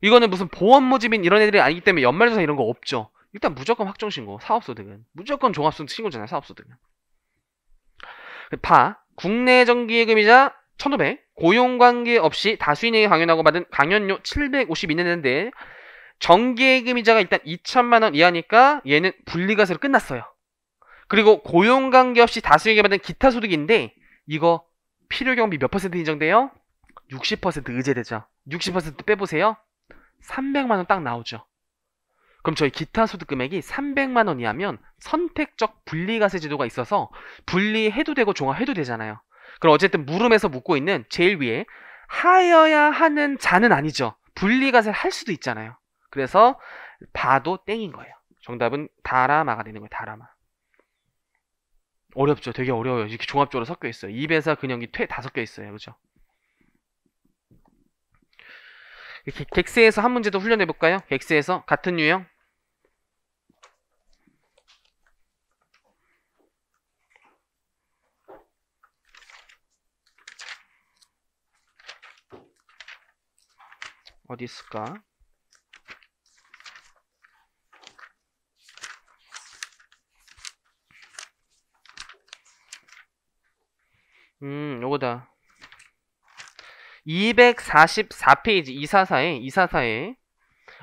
이거는 무슨 보험 모집인 이런 애들이 아니기 때문에 연말조사 이런 거 없죠. 일단 무조건 확정신고. 사업소득은 무조건 종합소득 신고잖아요. 사업소득은. 그 파 국내 정기예금이자 1500 고용관계 없이 다수인에게 강연하고 받은 강연료 752년 했는데 정기예금이자가 일단 2천만 원 이하니까 얘는 분리가세로 끝났어요. 그리고 고용관계 없이 다수에게 받는 기타 소득인데 이거 필요 경비 몇 퍼센트 인정돼요? 60% 의제되죠. 60% 빼보세요. 300만 원 딱 나오죠. 그럼 저희 기타 소득 금액이 300만 원이하면 선택적 분리가세 제도가 있어서 분리해도 되고 종합해도 되잖아요. 그럼 어쨌든 물음에서 묻고 있는 제일 위에 하여야 하는 자는 아니죠. 분리가세를할 수도 있잖아요. 그래서 바도 땡인 거예요. 정답은 다라마가 되는 거예요. 다라마. 어렵죠. 되게 어려워요. 이렇게 종합적으로 섞여 있어요. 입에서 근형이퇴다 섞여 있어요. 그죠? 이렇게 객세에서한 문제 더 훈련해 볼까요? 객세에서 같은 유형. 어디 있을까? 음, 요거다. 244페이지 244에 244에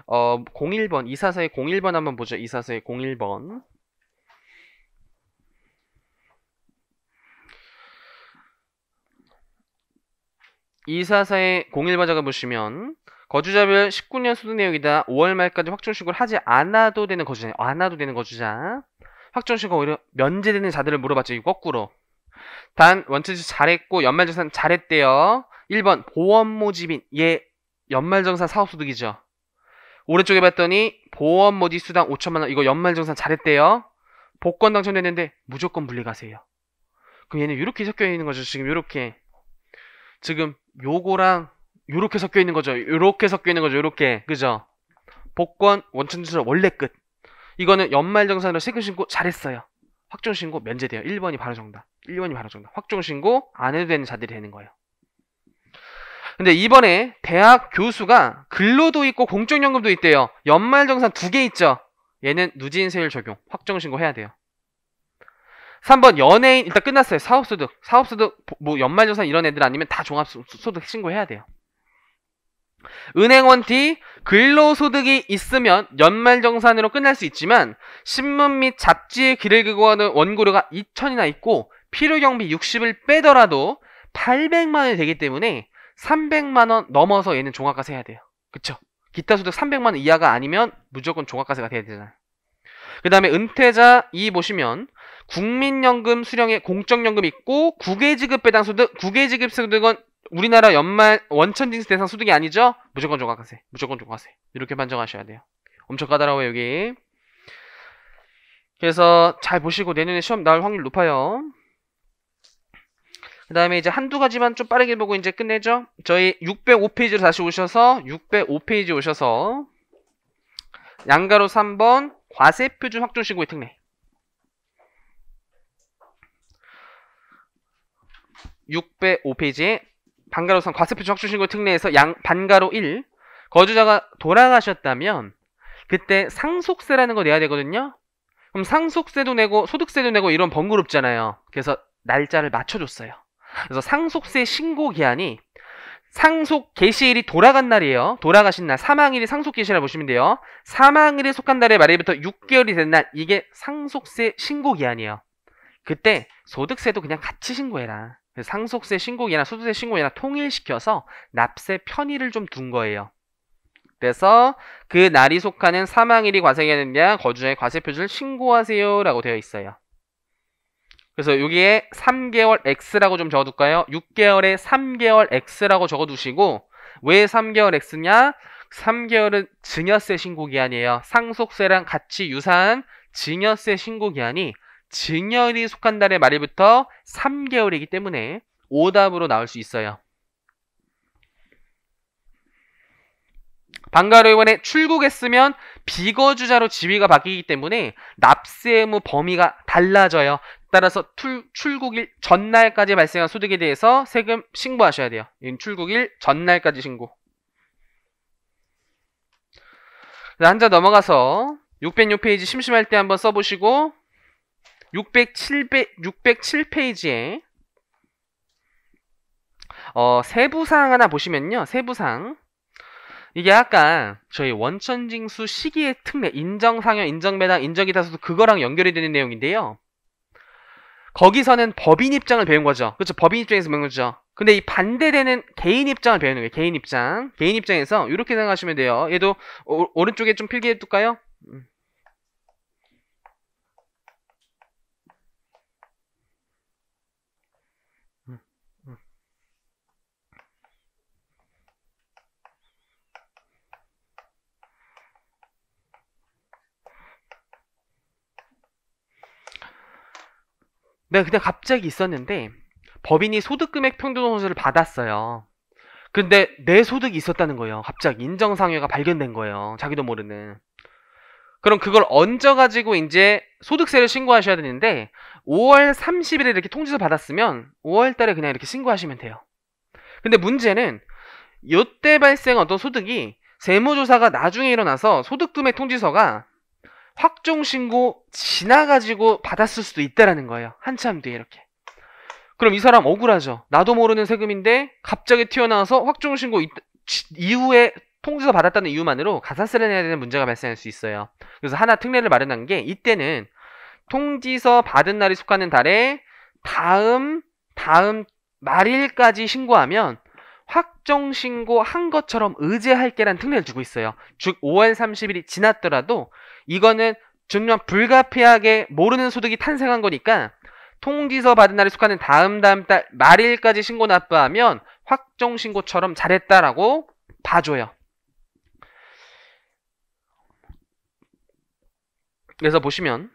어 01번 244에 01번 한번 보죠. 244에 01번. 244에 01번 작업 보시면 거주자별 19년 수득 내역이다. 5월 말까지 확정식고를 하지 않아도 되는 거주자. 않아도 되는 거주자. 확정식고 오히려 면제되는 자들을 물어봤죠. 이 거꾸로. 단 원투지 잘했고 연말정산 잘했대요. 1번 보험 모집인 예 연말정산 사업소득이죠. 오른쪽에 봤더니 보험 모집 수당 5천만 원 이거 연말정산 잘했대요. 복권 당첨됐는데 무조건 분리가세요. 그럼 얘는 이렇게 섞여 있는 거죠. 지금 이렇게 지금 요거랑 요렇게 섞여 있는 거죠. 요렇게 섞여 있는 거죠. 요렇게 그죠? 복권 원천지수 원래 끝. 이거는 연말정산으로 세금 신고 잘했어요. 확정신고 면제돼요. 1번이 바로 정답. 1번이 바로 정답. 확정신고 안 해도 되는 자들이 되는 거예요. 근데 이번에 대학 교수가 근로도 있고 공적연금도 있대요. 연말정산 두 개 있죠. 얘는 누진세율 적용. 확정신고 해야 돼요. 3번 연예인 일단 끝났어요. 사업소득. 사업소득 뭐 연말정산 이런 애들 아니면 다 종합소득 신고해야 돼요. 은행원 D 근로소득이 있으면 연말정산으로 끝날 수 있지만 신문 및 잡지에 길을 기고하는 원고료가 2천이나 있고 필요경비 60을 빼더라도 800만 원이 되기 때문에 300만 원 넘어서 얘는 종합과세 해야 돼요. 그쵸? 기타 소득 300만 원 이하가 아니면 무조건 종합과세가 돼야 되잖아요. 그 다음에 은퇴자 이 보시면 국민연금 수령에 공적연금 있고 국외지급 배당소득, 국외지급소득은 우리나라 연말 원천징수 대상 소득이 아니죠? 무조건 종합세 무조건 종합세 이렇게 판정하셔야 돼요. 엄청 까다로워요, 여기. 그래서 잘 보시고 내년에 시험 나올 확률 높아요. 그 다음에 이제 한두 가지만 좀 빠르게 보고 이제 끝내죠. 저희 605페이지로 다시 오셔서 605페이지 오셔서 양가로 3번 과세표준 확정신고의 특례 605페이지에 반가로선 과세표 적중신고 특례에서 양 반가로 1 거주자가 돌아가셨다면 그때 상속세라는 거 내야 되거든요. 그럼 상속세도 내고 소득세도 내고 이런 번거롭잖아요. 그래서 날짜를 맞춰줬어요. 그래서 상속세 신고 기한이 상속 개시일이 돌아간 날이에요. 돌아가신 날, 사망일이 상속 개시라 보시면 돼요. 사망일에 속한 날의 말일부터 6개월이 된 날, 이게 상속세 신고 기한이에요. 그때 소득세도 그냥 같이 신고해라. 상속세 신고이나 소득세 신고이나 통일시켜서 납세 편의를 좀 둔 거예요. 그래서 그 날이 속하는 사망일이 과세가 된냐 거주의 자 과세 표준을 신고하세요라고 되어 있어요. 그래서 여기에 3개월 X라고 좀 적어둘까요? 6개월에 3개월 X라고 적어두시고 왜 3개월 X냐? 3개월은 증여세 신고 기한이에요. 상속세랑 같이 유사한 증여세 신고 기한이 증열이 여 속한 달의 말일부터 3개월이기 때문에 오답으로 나올 수 있어요. 방가로 이번에 출국했으면 비거주자로 지위가 바뀌기 때문에 납세 의무 범위가 달라져요. 따라서 툴, 출국일 전날까지 발생한 소득에 대해서 세금 신고하셔야 돼요. 출국일 전날까지 신고. 한자 넘어가서 606페이지 심심할 때 한번 써보시고 607, 607페이지에 어, 세부사항 하나 보시면요. 세부사항. 이게 아까 저희 원천징수 시기의 특례, 인정상여, 인정배당, 인정이다수도 그거랑 연결이 되는 내용인데요. 거기서는 법인 입장을 배운 거죠. 그렇죠? 법인 입장에서 배운 거죠. 근데 이 반대되는 개인 입장을 배우는 거예요. 개인 입장. 개인 입장에서 이렇게 생각하시면 돼요. 얘도 오, 오른쪽에 좀 필기해 둘까요? 내가 그냥 갑자기 있었는데 법인이 소득금액 평균원수를 받았어요. 근데 내 소득이 있었다는 거예요. 갑자기 인정상여가 발견된 거예요. 자기도 모르는. 그럼 그걸 얹어가지고 이제 소득세를 신고하셔야 되는데 5월 30일에 이렇게 통지서 받았으면 5월 달에 그냥 이렇게 신고하시면 돼요. 근데 문제는 요때 발생한 어떤 소득이 세무조사가 나중에 일어나서 소득금액 통지서가 확정 신고 지나가지고 받았을 수도 있다라는 거예요. 한참 뒤에 이렇게. 그럼 이 사람 억울하죠. 나도 모르는 세금인데 갑자기 튀어나와서 확정 신고 이후에 통지서 받았다는 이유만으로 가사세를 내야 되는 문제가 발생할 수 있어요. 그래서 하나 특례를 마련한 게 이때는 통지서 받은 날이 속하는 달에 다음 다음 말일까지 신고하면 확정 신고한 것처럼 의제할 게란 특례를 주고 있어요. 즉 5월 30일이 지났더라도 이거는 증명 불가피하게 모르는 소득이 탄생한 거니까 통지서 받은 날에 속하는 다음 다음 달 말일까지 신고 납부하면 확정 신고처럼 잘했다라고 봐줘요. 그래서 보시면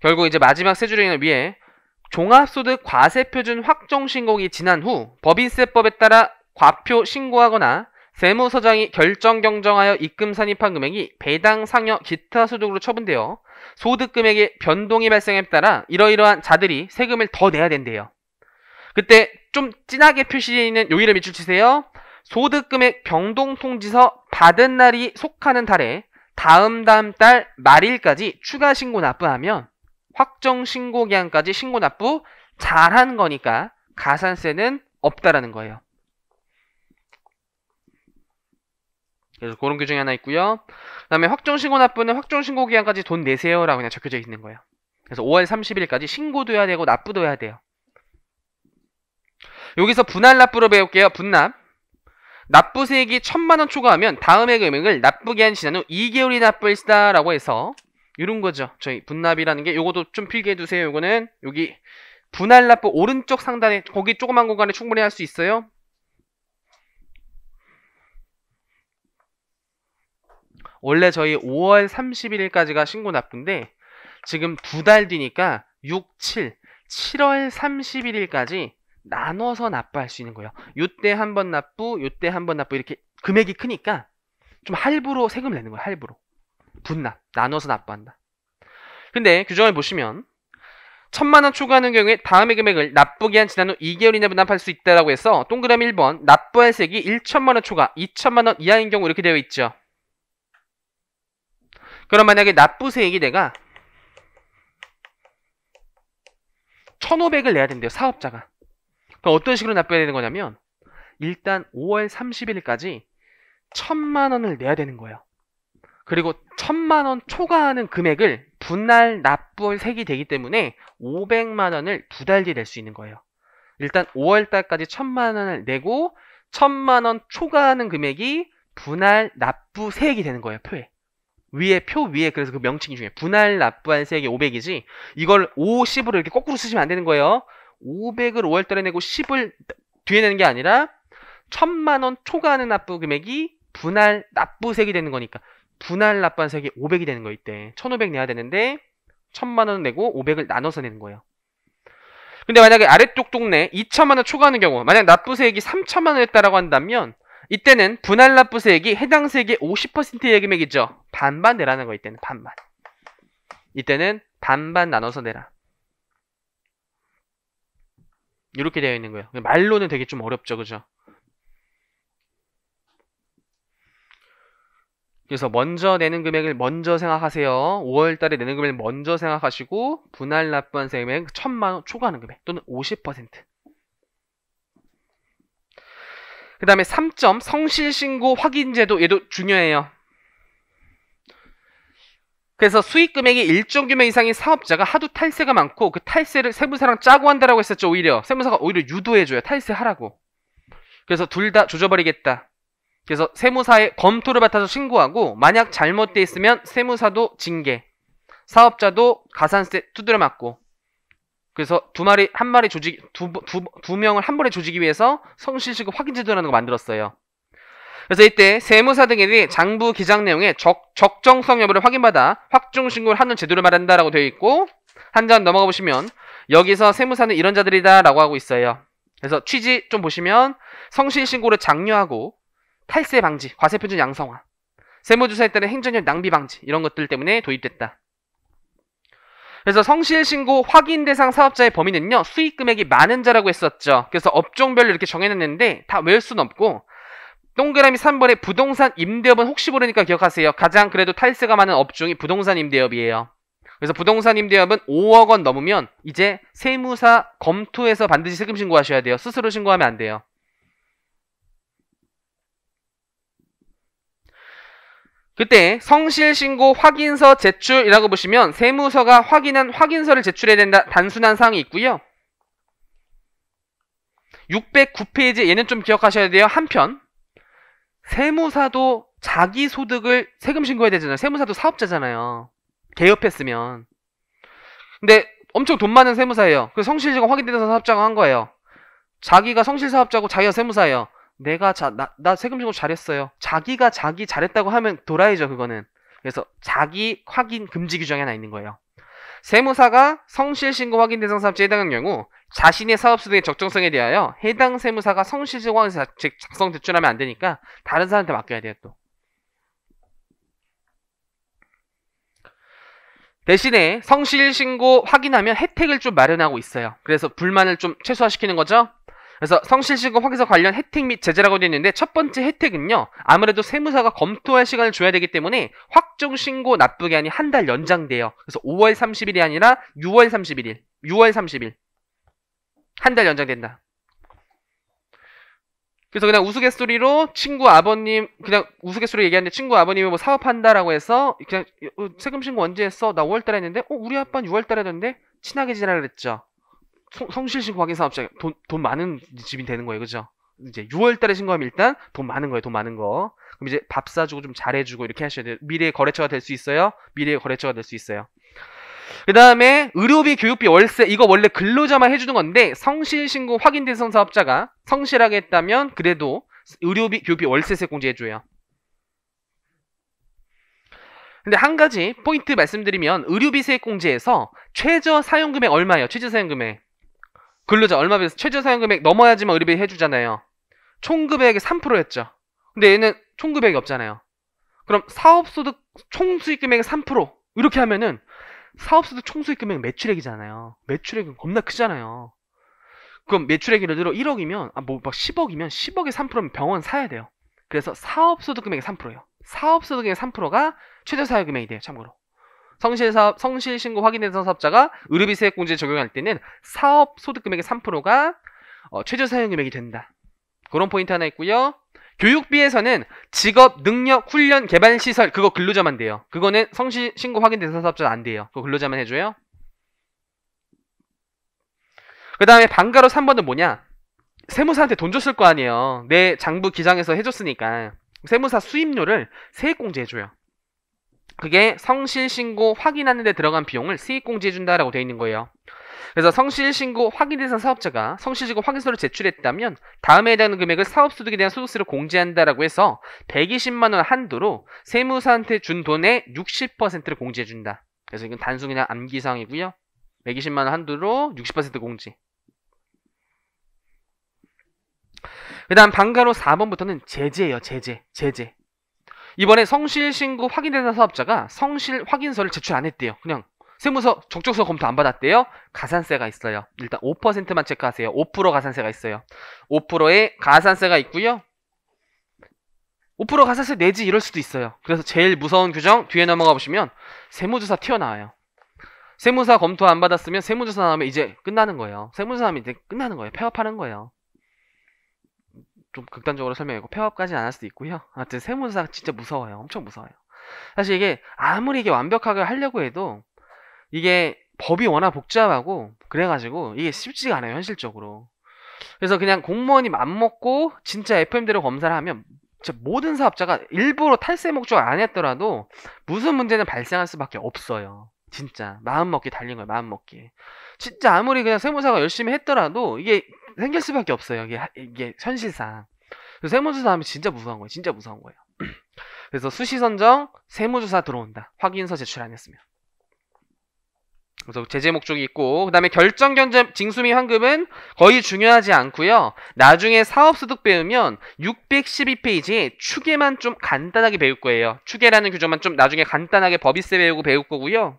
결국 이제 마지막 세 줄에 위에 종합소득 과세표준 확정 신고기 지난 후 법인세법에 따라 과표 신고하거나 세무서장이 결정 경정하여 입금 산입한 금액이 배당 상여 기타 소득으로 처분되어 소득 금액의 변동이 발생에 따라 이러이러한 자들이 세금을 더 내야 된대요. 그때 좀 진하게 표시되어 있는 요일을 밑줄 치세요. 소득 금액 변동 통지서 받은 날이 속하는 달에 다음 다음 달 말일까지 추가 신고 납부하면 확정 신고 기한까지 신고 납부 잘한 거니까 가산세는 없다라는 거예요. 그래서 그런 규정이 하나 있고요. 그다음에 확정 신고 납부는 확정 신고 기한까지 돈 내세요라고 그냥 적혀져 있는 거예요. 그래서 5월 30일까지 신고도 해야 되고 납부도 해야 돼요. 여기서 분할 납부로 배울게요. 분납. 납부세액이 천만 원 초과하면 다음의 금액을 납부기한 지난 후 2개월이 납부일시다라고 해서 이런 거죠. 저희 분납이라는 게 요것도 좀 필기해 두세요. 요거는 여기 분할 납부 오른쪽 상단에 거기 조그만 공간에 충분히 할 수 있어요. 원래 저희 5월 31일까지가 신고 납부인데 지금 두 달 뒤니까 6, 7, 7월 31일까지 나눠서 납부할 수 있는 거예요. 요 때 한 번 납부, 요 때 한 번 납부 이렇게 금액이 크니까 좀 할부로 세금 내는 거예요. 할부로. 분납, 나눠서 납부한다. 근데 규정을 보시면 천만 원 초과하는 경우에 다음의 금액을 납부기한 지난 후 2개월 이내 분납할 수 있다라고 해서 동그라미 1번 납부할 세액이 1천만 원 초과, 2천만 원 이하인 경우 이렇게 되어 있죠. 그럼 만약에 납부세액이 내가 1500을 내야 된대요. 사업자가. 그럼 어떤 식으로 납부해야 되는 거냐면 일단 5월 30일까지 1000만 원을 내야 되는 거예요. 그리고 1000만 원 초과하는 금액을 분할 납부세액이 되기 때문에 500만 원을 두 달뒤낼수 있는 거예요. 일단 5월 달까지 1000만 원을 내고 1000만 원 초과하는 금액이 분할 납부세액이 되는 거예요. 표에. 위에 표 위에 그래서 그 명칭 중에 분할 납부한 세액이 500이지 이걸 5, 0으로 이렇게 거꾸로 쓰시면 안 되는 거예요. 500을 5월달에 내고 10을 뒤에 내는 게 아니라 1 0 0 0만원 초과하는 납부 금액이 분할 납부세액이 되는 거니까 분할 납부한 세액이 500이 되는 거 이때 1500 내야 되는데 1 0 0 0만원 내고 500을 나눠서 내는 거예요. 근데 만약에 아래쪽 동네 2 0 0 0만원 초과하는 경우 만약 납부세액이 3 0 0 0만 원했다라고 한다면 이때는 분할 납부세액이 해당 세액의 50%의 금액이죠. 반반 내라는 거 이때는 반반. 이때는 반반 나눠서 내라. 이렇게 되어 있는 거예요. 말로는 되게 좀 어렵죠. 그죠? 그래서 먼저 내는 금액을 먼저 생각하세요. 5월 달에 내는 금액을 먼저 생각하시고 분할 납부한 세액 은1 천만 원 초과하는 금액 또는 50%그 다음에 3점 성실신고 확인제도 얘도 중요해요. 그래서 수익 금액이 일정 규모 이상인 사업자가 하도 탈세가 많고 그 탈세를 세무사랑 짜고 한다라고 했었죠 오히려 세무사가 오히려 유도해줘요 탈세하라고 그래서 둘 다 조져버리겠다 그래서 세무사의 검토를 받아서 신고하고 만약 잘못돼 있으면 세무사도 징계 사업자도 가산세 두드려 맞고 그래서 두 마리 한 마리 조직 두두 두, 명을 한 번에 조직이 위해서 성실시급 확인 제도라는 거 만들었어요. 그래서 이때 세무사 등이 에 장부 기장 내용의 적, 적정성 여부를 확인받아 확정 신고를 하는 제도를 말한다라고 되어 있고 한 장 넘어가 보시면 여기서 세무사는 이런 자들이다라고 하고 있어요. 그래서 취지 좀 보시면 성실 신고를 장려하고 탈세 방지, 과세 표준 양성화, 세무조사에 따른 행정력 낭비 방지 이런 것들 때문에 도입됐다. 그래서 성실 신고 확인 대상 사업자의 범위는요. 수익 금액이 많은 자라고 했었죠. 그래서 업종별로 이렇게 정해놨는데 다 외울 순 없고 동그라미 3번에 부동산 임대업은 혹시 모르니까 기억하세요. 가장 그래도 탈세가 많은 업종이 부동산 임대업이에요. 그래서 부동산 임대업은 5억 원 넘으면 이제 세무사 검토해서 반드시 세금 신고하셔야 돼요. 스스로 신고하면 안 돼요. 그때 성실 신고 확인서 제출이라고 보시면 세무서가 확인한 확인서를 제출해야 된다 단순한 사항이 있고요. 609페이지 얘는 좀 기억하셔야 돼요. 한편 세무사도 자기 소득을 세금 신고해야 되잖아요. 세무사도 사업자잖아요. 개업했으면. 근데 엄청 돈 많은 세무사예요. 그성실신고 확인돼서 사업자가 한 거예요. 자기가 성실사업자고 자기가 세무사예요. 내가 자, 나, 나 세금 신고 잘했어요. 자기가 자기 잘했다고 하면 도라이죠, 그거는. 그래서 자기 확인 금지 규정이 하나 있는 거예요. 세무사가 성실 신고 확인 대상 사업체에해당한 경우 자신의 사업 수단의 적정성에 대하여 해당 세무사가 성실 신고 확인 작성 대출하면안 되니까 다른 사람한테 맡겨야 돼요, 또. 대신에 성실 신고 확인하면 혜택을 좀 마련하고 있어요. 그래서 불만을 좀 최소화시키는 거죠. 그래서 성실시급 확인서 관련 혜택 및 제재라고 되어 있는데 첫 번째 혜택은요. 아무래도 세무사가 검토할 시간을 줘야 되기 때문에 확정 신고 납부 기한이 한 달 연장돼요. 그래서 5월 30일이 아니라 6월 31일, 6월 30일. 한 달 연장된다. 그래서 그냥 우스갯소리로 친구 아버님 그냥 우스갯소리 얘기하는데 친구 아버님이 뭐 사업한다라고 해서 그냥 어, 세금 신고 언제 했어? 나 5월달에 했는데 어 우리 아빠는 6월달에 했는데 친하게 지내라 그랬죠. 성실신고 확인 사업자 돈, 돈 많은 집이 되는 거예요. 그죠? 이제 6월 달에 신고하면 일단 돈 많은 거예요. 돈 많은 거. 그럼 이제 밥 사주고 좀 잘해주고 이렇게 하셔야 돼요. 미래의 거래처가 될 수 있어요. 미래의 거래처가 될 수 있어요. 그 다음에 의료비, 교육비, 월세 이거 원래 근로자만 해주는 건데 성실신고 확인 대상 사업자가 성실하게 했다면 그래도 의료비, 교육비, 월세세 공제해줘요. 근데 한 가지 포인트 말씀드리면 의료비 세액 공제에서 최저 사용금액 얼마예요? 최저 사용금액 근로자 얼마 배웠 최저 사용금액 넘어야지만 의료비 해주잖아요. 총급액의 3%였죠. 근데 얘는 총급액이 없잖아요. 그럼 사업소득 총수익금액의 3% 이렇게 하면은 사업소득 총수익금액 매출액이잖아요. 매출액은 겁나 크잖아요. 그럼 매출액 예를 들어 1억이면 아 뭐 막 10억이면 1 0억의 3%면 병원 사야 돼요. 그래서 사업소득 금액의 3%예요. 사업소득의 3%가 최저사용금액이 돼요. 참고로. 성실 사업, 성실 신고 확인된 사업자가 의료비 세액 공제 적용할 때는 사업 소득 금액의 3%가 어, 최저 사용 금액이 된다. 그런 포인트 하나 있고요. 교육비에서는 직업, 능력, 훈련, 개발 시설 그거 근로자만 돼요. 그거는 성실 신고 확인된 사업자 안 돼요. 그거 근로자만 해줘요. 그 다음에 방가로 3번은 뭐냐? 세무사한테 돈 줬을 거 아니에요. 내 장부 기장에서 해줬으니까. 세무사 수임료를 세액공제해줘요. 그게 성실 신고 확인하는 데 들어간 비용을 세입 공제해 준다라고 되어 있는 거예요. 그래서 성실 신고 확인대상 사업자가 성실 신고 확인서를 제출했다면 다음에 해당하는 금액을 사업 소득에 대한 소득세를 공제한다라고 해서 120만 원 한도로 세무사한테 준 돈의 60%를 공제해 준다. 그래서 이건 단순 그냥 암기 사항이고요. 120만 원 한도로 60% 공제. 그다음 방가로 4번부터는 제재예요. 제재. 제재. 이번에 성실 신고 확인된 사업자가 성실 확인서를 제출 안 했대요. 그냥 세무서 적적서 검토 안 받았대요. 가산세가 있어요. 일단 5%만 체크하세요. 5% 가산세가 있어요. 5%에 가산세가 있고요. 5% 가산세 내지 이럴 수도 있어요. 그래서 제일 무서운 규정 뒤에 넘어가 보시면 세무조사 튀어나와요. 세무사 검토 안 받았으면 세무조사 나오면 이제 끝나는 거예요. 세무조사 오면 이제 끝나는 거예요. 폐업하는 거예요. 좀 극단적으로 설명했고 폐업까지는 안 할 수도 있고요. 하여튼 세무사 진짜 무서워요. 엄청 무서워요. 사실 이게 아무리 이게 완벽하게 하려고 해도 이게 법이 워낙 복잡하고 그래가지고 이게 쉽지가 않아요 현실적으로. 그래서 그냥 공무원이 맘먹고 진짜 FM대로 검사를 하면 모든 사업자가 일부러 탈세 목적을 안 했더라도 무슨 문제는 발생할 수밖에 없어요. 진짜 마음먹기 달린 거예요 마음먹기 진짜 아무리 그냥 세무사가 열심히 했더라도 이게 생길 수밖에 없어요. 이게, 이게 현실상. 세무조사 하면 진짜 무서운 거예요. 진짜 무서운 거예요. 그래서 수시 선정, 세무조사 들어온다. 확인서 제출 안 했으면. 그래서 제재 목적이 있고 그다음에 결정 견제징수및 환급은 거의 중요하지 않고요. 나중에 사업 소득 배우면 612페이지에 추계만 좀 간단하게 배울 거예요. 추계라는 규정만 좀 나중에 간단하게 법인세 배우고 배울 거고요.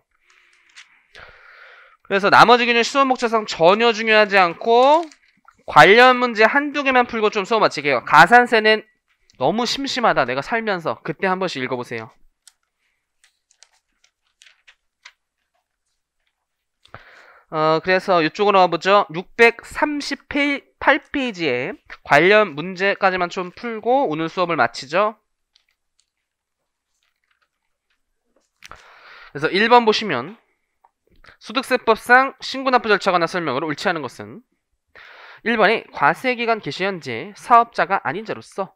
그래서 나머지 기준 수원 목차상 전혀 중요하지 않고 관련 문제 한두 개만 풀고 좀 수업 마치게요. 가산세는 너무 심심하다. 내가 살면서 그때 한 번씩 읽어보세요. 어, 그래서 이쪽으로 와보죠. 638페이지에 관련 문제까지만 좀 풀고 오늘 수업을 마치죠. 그래서 1번 보시면 소득세법상 신고납부 절차거나 설명으로 옳지 않은 것은 1번에 과세기간 개시현재 사업자가 아닌 자로서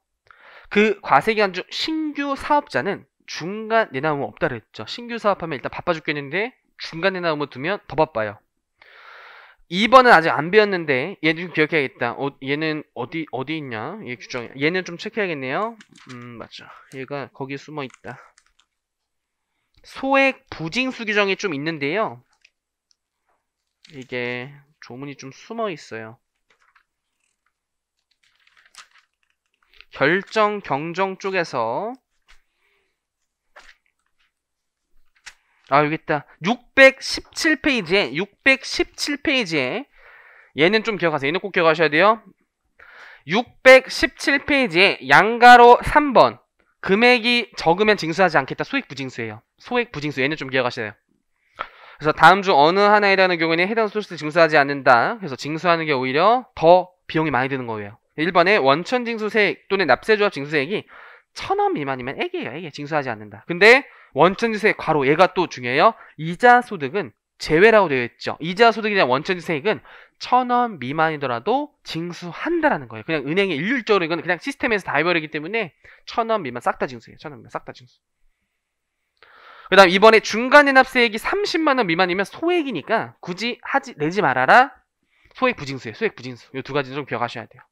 그 과세기간 중 신규 사업자는 중간 내나무 없다 그랬죠. 신규 사업하면 일단 바빠 죽겠는데 중간 내나무 두면 더 바빠요. 2번은 아직 안 배웠는데 얘는 좀 기억해야겠다. 어, 얘는 어디 어디 있냐? 얘 규정. 얘는 좀 체크해야겠네요. 음 맞죠. 얘가 거기에 숨어 있다. 소액 부징수 규정이 좀 있는데요. 이게 조문이 좀 숨어 있어요. 결정 경정 쪽에서 아 여기 있다 617페이지에 617페이지에 얘는 좀 기억하세요 얘는 꼭 기억하셔야 돼요 617페이지에 양가로 3번 금액이 적으면 징수하지 않겠다 소액 부징수예요 소액 부징수 얘는 좀 기억하셔야 돼요 그래서 다음 중 어느 하나에 대한 경우에는 해당 소스 징수하지 않는다 그래서 징수하는 게 오히려 더 비용이 많이 드는 거예요 1번에 원천 징수세액 또는 납세조합 징수세액이 천원 미만이면 액이에요. 액에 징수하지 않는다. 근데 원천징수세 과로 얘가 또 중요해요. 이자 소득은 제외라고 되어 있죠. 이자 소득이나 원천징수세액은천원 미만이더라도 징수한다라는 거예요. 그냥 은행의 일률적으로 이건 그냥 시스템에서 다이버리기 때문에 천원 미만 싹 다 징수해요. 천원 미만 싹 다 징수. 그 다음 이번에 중간연납세액이 30만원 미만이면 소액이니까 굳이 하지 내지 말아라. 소액 부징수예요. 소액 부징수. 이 두 가지 는좀 기억하셔야 돼요.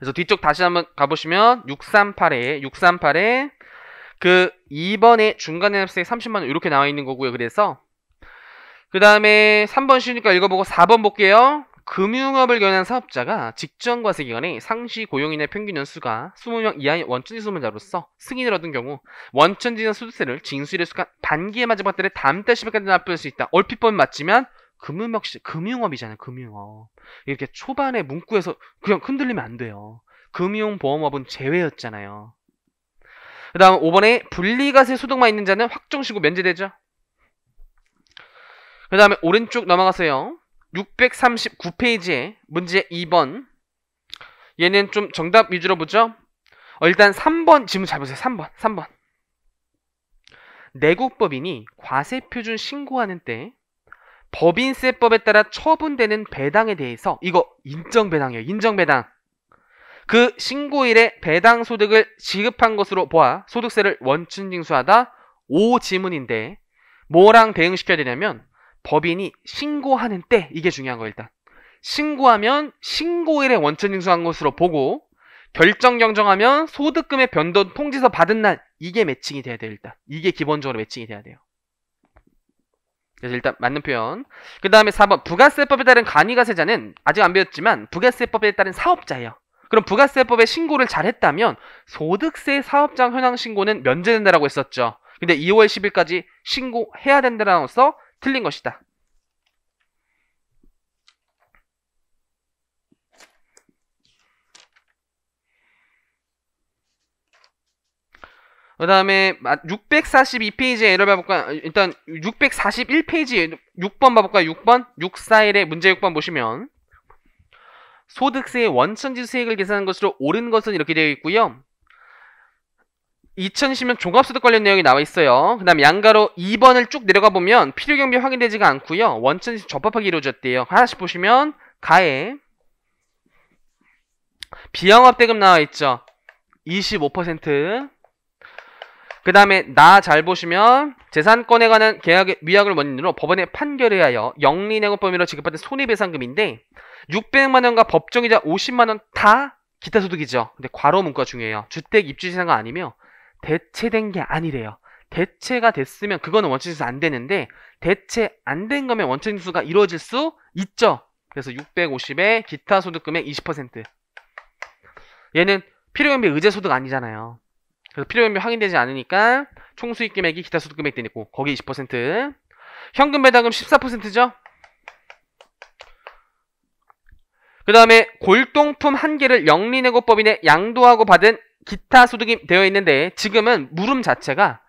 그래서 뒤쪽 다시 한번 가보시면 638에 638에 그 2번에 중간에 합세 30만원 이렇게 나와 있는 거고요. 그래서 그 다음에 3번 쉬니까 읽어보고 4번 볼게요. 금융업을 겨냥한 사업자가 직전과세기간에 상시 고용인의 평균 연수가 20명 이하의 원천지 소멸자로서 승인을 얻은 경우 원천지는 소득세를 징수일에 속한 반기에 맞은 것때을 다음 달 10일까지 납부할 수 있다. 얼핏 보면 맞지만 금융업, 금융업이잖아요. 금융업. 이렇게 초반에 문구에서 그냥 흔들리면 안 돼요. 금융보험업은 제외였잖아요. 그 다음 5번에 분리가세 소득만 있는 자는 확정시고 면제되죠. 그 다음에 오른쪽 넘어가세요. 639페이지에 문제 2번 얘는 좀 정답 위주로 보죠. 어, 일단 3번 질문 잘 보세요. 3번 3번 내국법인이 과세표준 신고하는 때 법인세법에 따라 처분되는 배당에 대해서 이거 인정배당이에요. 인정배당. 그 신고일에 배당 소득을 지급한 것으로 보아 소득세를 원천징수하다 오지문인데 뭐랑 대응시켜야 되냐면 법인이 신고하는 때 이게 중요한 거 일단 신고하면 신고일에 원천징수한 것으로 보고 결정 경정하면 소득금의 변동 통지서 받은 날 이게 매칭이 돼야 돼요 일단 이게 기본적으로 매칭이 돼야 돼요 그래서 일단 맞는 표현. 그 다음에 4번 부가세법에 따른 간이가세자는 아직 안 배웠지만 부가세법에 따른 사업자예요. 그럼 부가세법에 신고를 잘했다면 소득세 사업장 현황 신고는 면제된다라고 했었죠. 근데 2월 10일까지 신고해야 된다라고 해서 틀린 것이다. 그 다음에 642페이지에 예를 봐볼까 일단 641페이지 6번 봐볼까 6번 641의 문제 6번 보시면 소득세의 원천지 수익을 계산한 것으로 옳은 것은 이렇게 되어 있고요 2010년 종합소득 관련 내용이 나와 있어요. 그 다음 양가로 2번을 쭉 내려가 보면 필요경비 확인되지가 않고요. 원천지 수 접합하게 이루어졌대요. 하나씩 보시면 가해 비영업 대금 나와 있죠. 25%그 다음에 나 잘 보시면 재산권에 관한 계약의 위약을 원인으로 법원의 판결에 의하여 영리내고 범위로 지급받은 손해배상금인데 600만 원과 법정이자 50만 원 다 기타 소득이죠. 근데 괄호 문과 중요해요. 주택 입주지상가 아니며 대체된 게 아니래요. 대체가 됐으면 그거는 원천징수 안 되는데 대체 안 된 거면 원천징수가 이루어질 수 있죠. 그래서 650에 기타 소득금의 20% 얘는 필요연비 의제소득 아니잖아요. 그래서 필요금비 확인되지 않으니까 총수익 금액이 기타 소득 금액 되있고 거기 20% 현금 배당금 14%죠. 그 다음에 골동품 한 개를 영리내고법인에 양도하고 받은 기타 소득이 되어 있는데 지금은 물음 자체가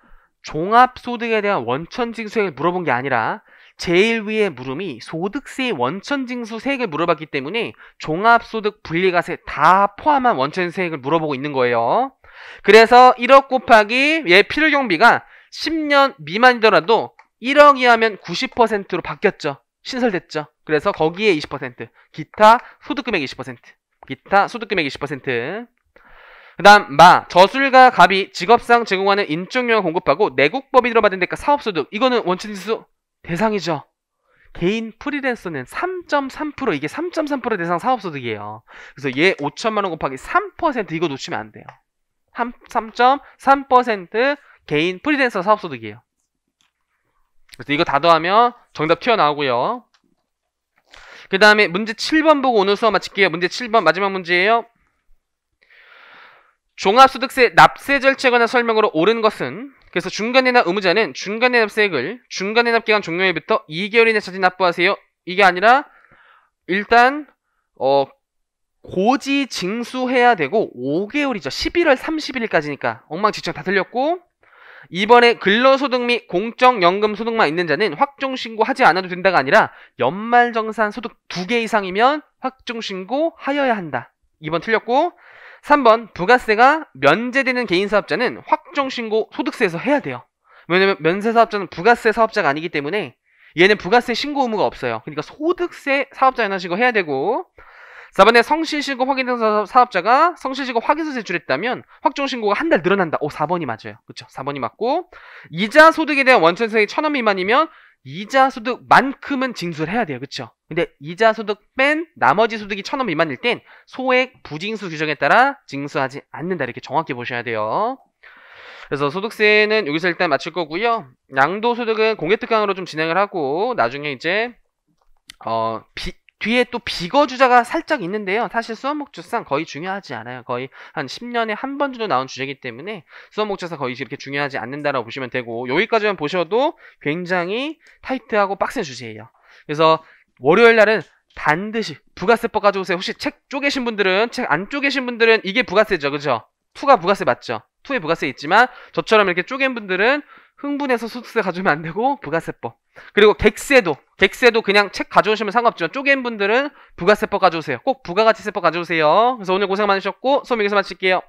종합소득에 대한 원천징수액을 물어본 게 아니라 제일 위에 물음이 소득세의 원천징수 세액을 물어봤기 때문에 종합소득 분리가세다 포함한 원천세액을 물어보고 있는 거예요. 그래서 1억 곱하기 얘 필경비가 요 10년 미만이더라도 1억이 하면 90%로 바뀌었죠. 신설됐죠. 그래서 거기에 20%, 기타 소득금액 20%, 기타 소득금액 20%. 그 다음 마, 저술가 갑이 직업상 제공하는 인적료를 공급하고 내국법이 들어받은 대가 사업소득. 이거는 원천지수 대상이죠. 개인 프리랜서는 3.3% 이게 3.3% 대상 사업소득이에요. 그래서 얘 5천만 원 곱하기 3% 이거 놓치면 안 돼요. 3.3% 개인 프리랜서 사업소득이에요. 그래서 이거 다 더하면 정답 튀어나오고요. 그 다음에 문제 7번 보고 오늘 수업 마칠게요. 문제 7번 마지막 문제예요. 종합소득세 납세 절차에 관한 설명으로 옳은 것은 그래서 중간내납 의무자는 중간내납 세액을 중간내납 기간 종료일부터 2개월 이내 자진 납부하세요. 이게 아니라 일단 어 고지 징수해야 되고 5개월이죠. 11월 30일까지니까 엉망진창 다틀렸고 이번에 근로소득 및 공적연금 소득만 있는 자는 확정신고하지 않아도 된다가 아니라 연말정산 소득 2개 이상이면 확정신고하여야 한다. 2번 틀렸고 3번 부가세가 면제되는 개인사업자는 확정신고 소득세에서 해야 돼요. 왜냐면 면세사업자는 부가세 사업자가 아니기 때문에 얘는 부가세 신고 의무가 없어요. 그러니까 소득세 사업자 연하시고 해야 되고 4번에 성실신고 확인서 사업자가 성실신고 확인서 제출했다면 확정신고가 한 달 늘어난다. 오, 4번이 맞아요. 그렇 4번이 맞고 이자 소득에 대한 원천세액이 1,000원 미만이면 이자 소득만큼은 징수를 해야 돼요. 그렇 근데 이자 소득 뺀 나머지 소득이 1,000원 미만일 땐 소액 부징수 규정에 따라 징수하지 않는다. 이렇게 정확히 보셔야 돼요. 그래서 소득세는 여기서 일단 맞출 거고요. 양도소득은 공개특강으로 좀 진행을 하고 나중에 이제 어, 비, 뒤에 또 비거 주자가 살짝 있는데요. 사실 수원목주상 거의 중요하지 않아요. 거의 한 10년에 한 번 정도 나온 주제이기 때문에 수원목주상 거의 이렇게 중요하지 않는다라고 보시면 되고 여기까지만 보셔도 굉장히 타이트하고 빡센 주제예요. 그래서 월요일 날은 반드시 부가세법 가져오세요. 혹시 책 쪼개신 분들은 책 안 쪼개신 분들은 이게 부가세죠, 그죠? 투가 부가세 맞죠? 투에 부가세 있지만 저처럼 이렇게 쪼갠 분들은 흥분해서 소득세 가져오면 안 되고 부가세법. 그리고 객세도 객세도 그냥 책 가져오시면 상관없죠만 쪼갠 분들은 부가세법 가져오세요. 꼭 부가가치세법 가져오세요. 그래서 오늘 고생 많으셨고 소명에서 마칠게요.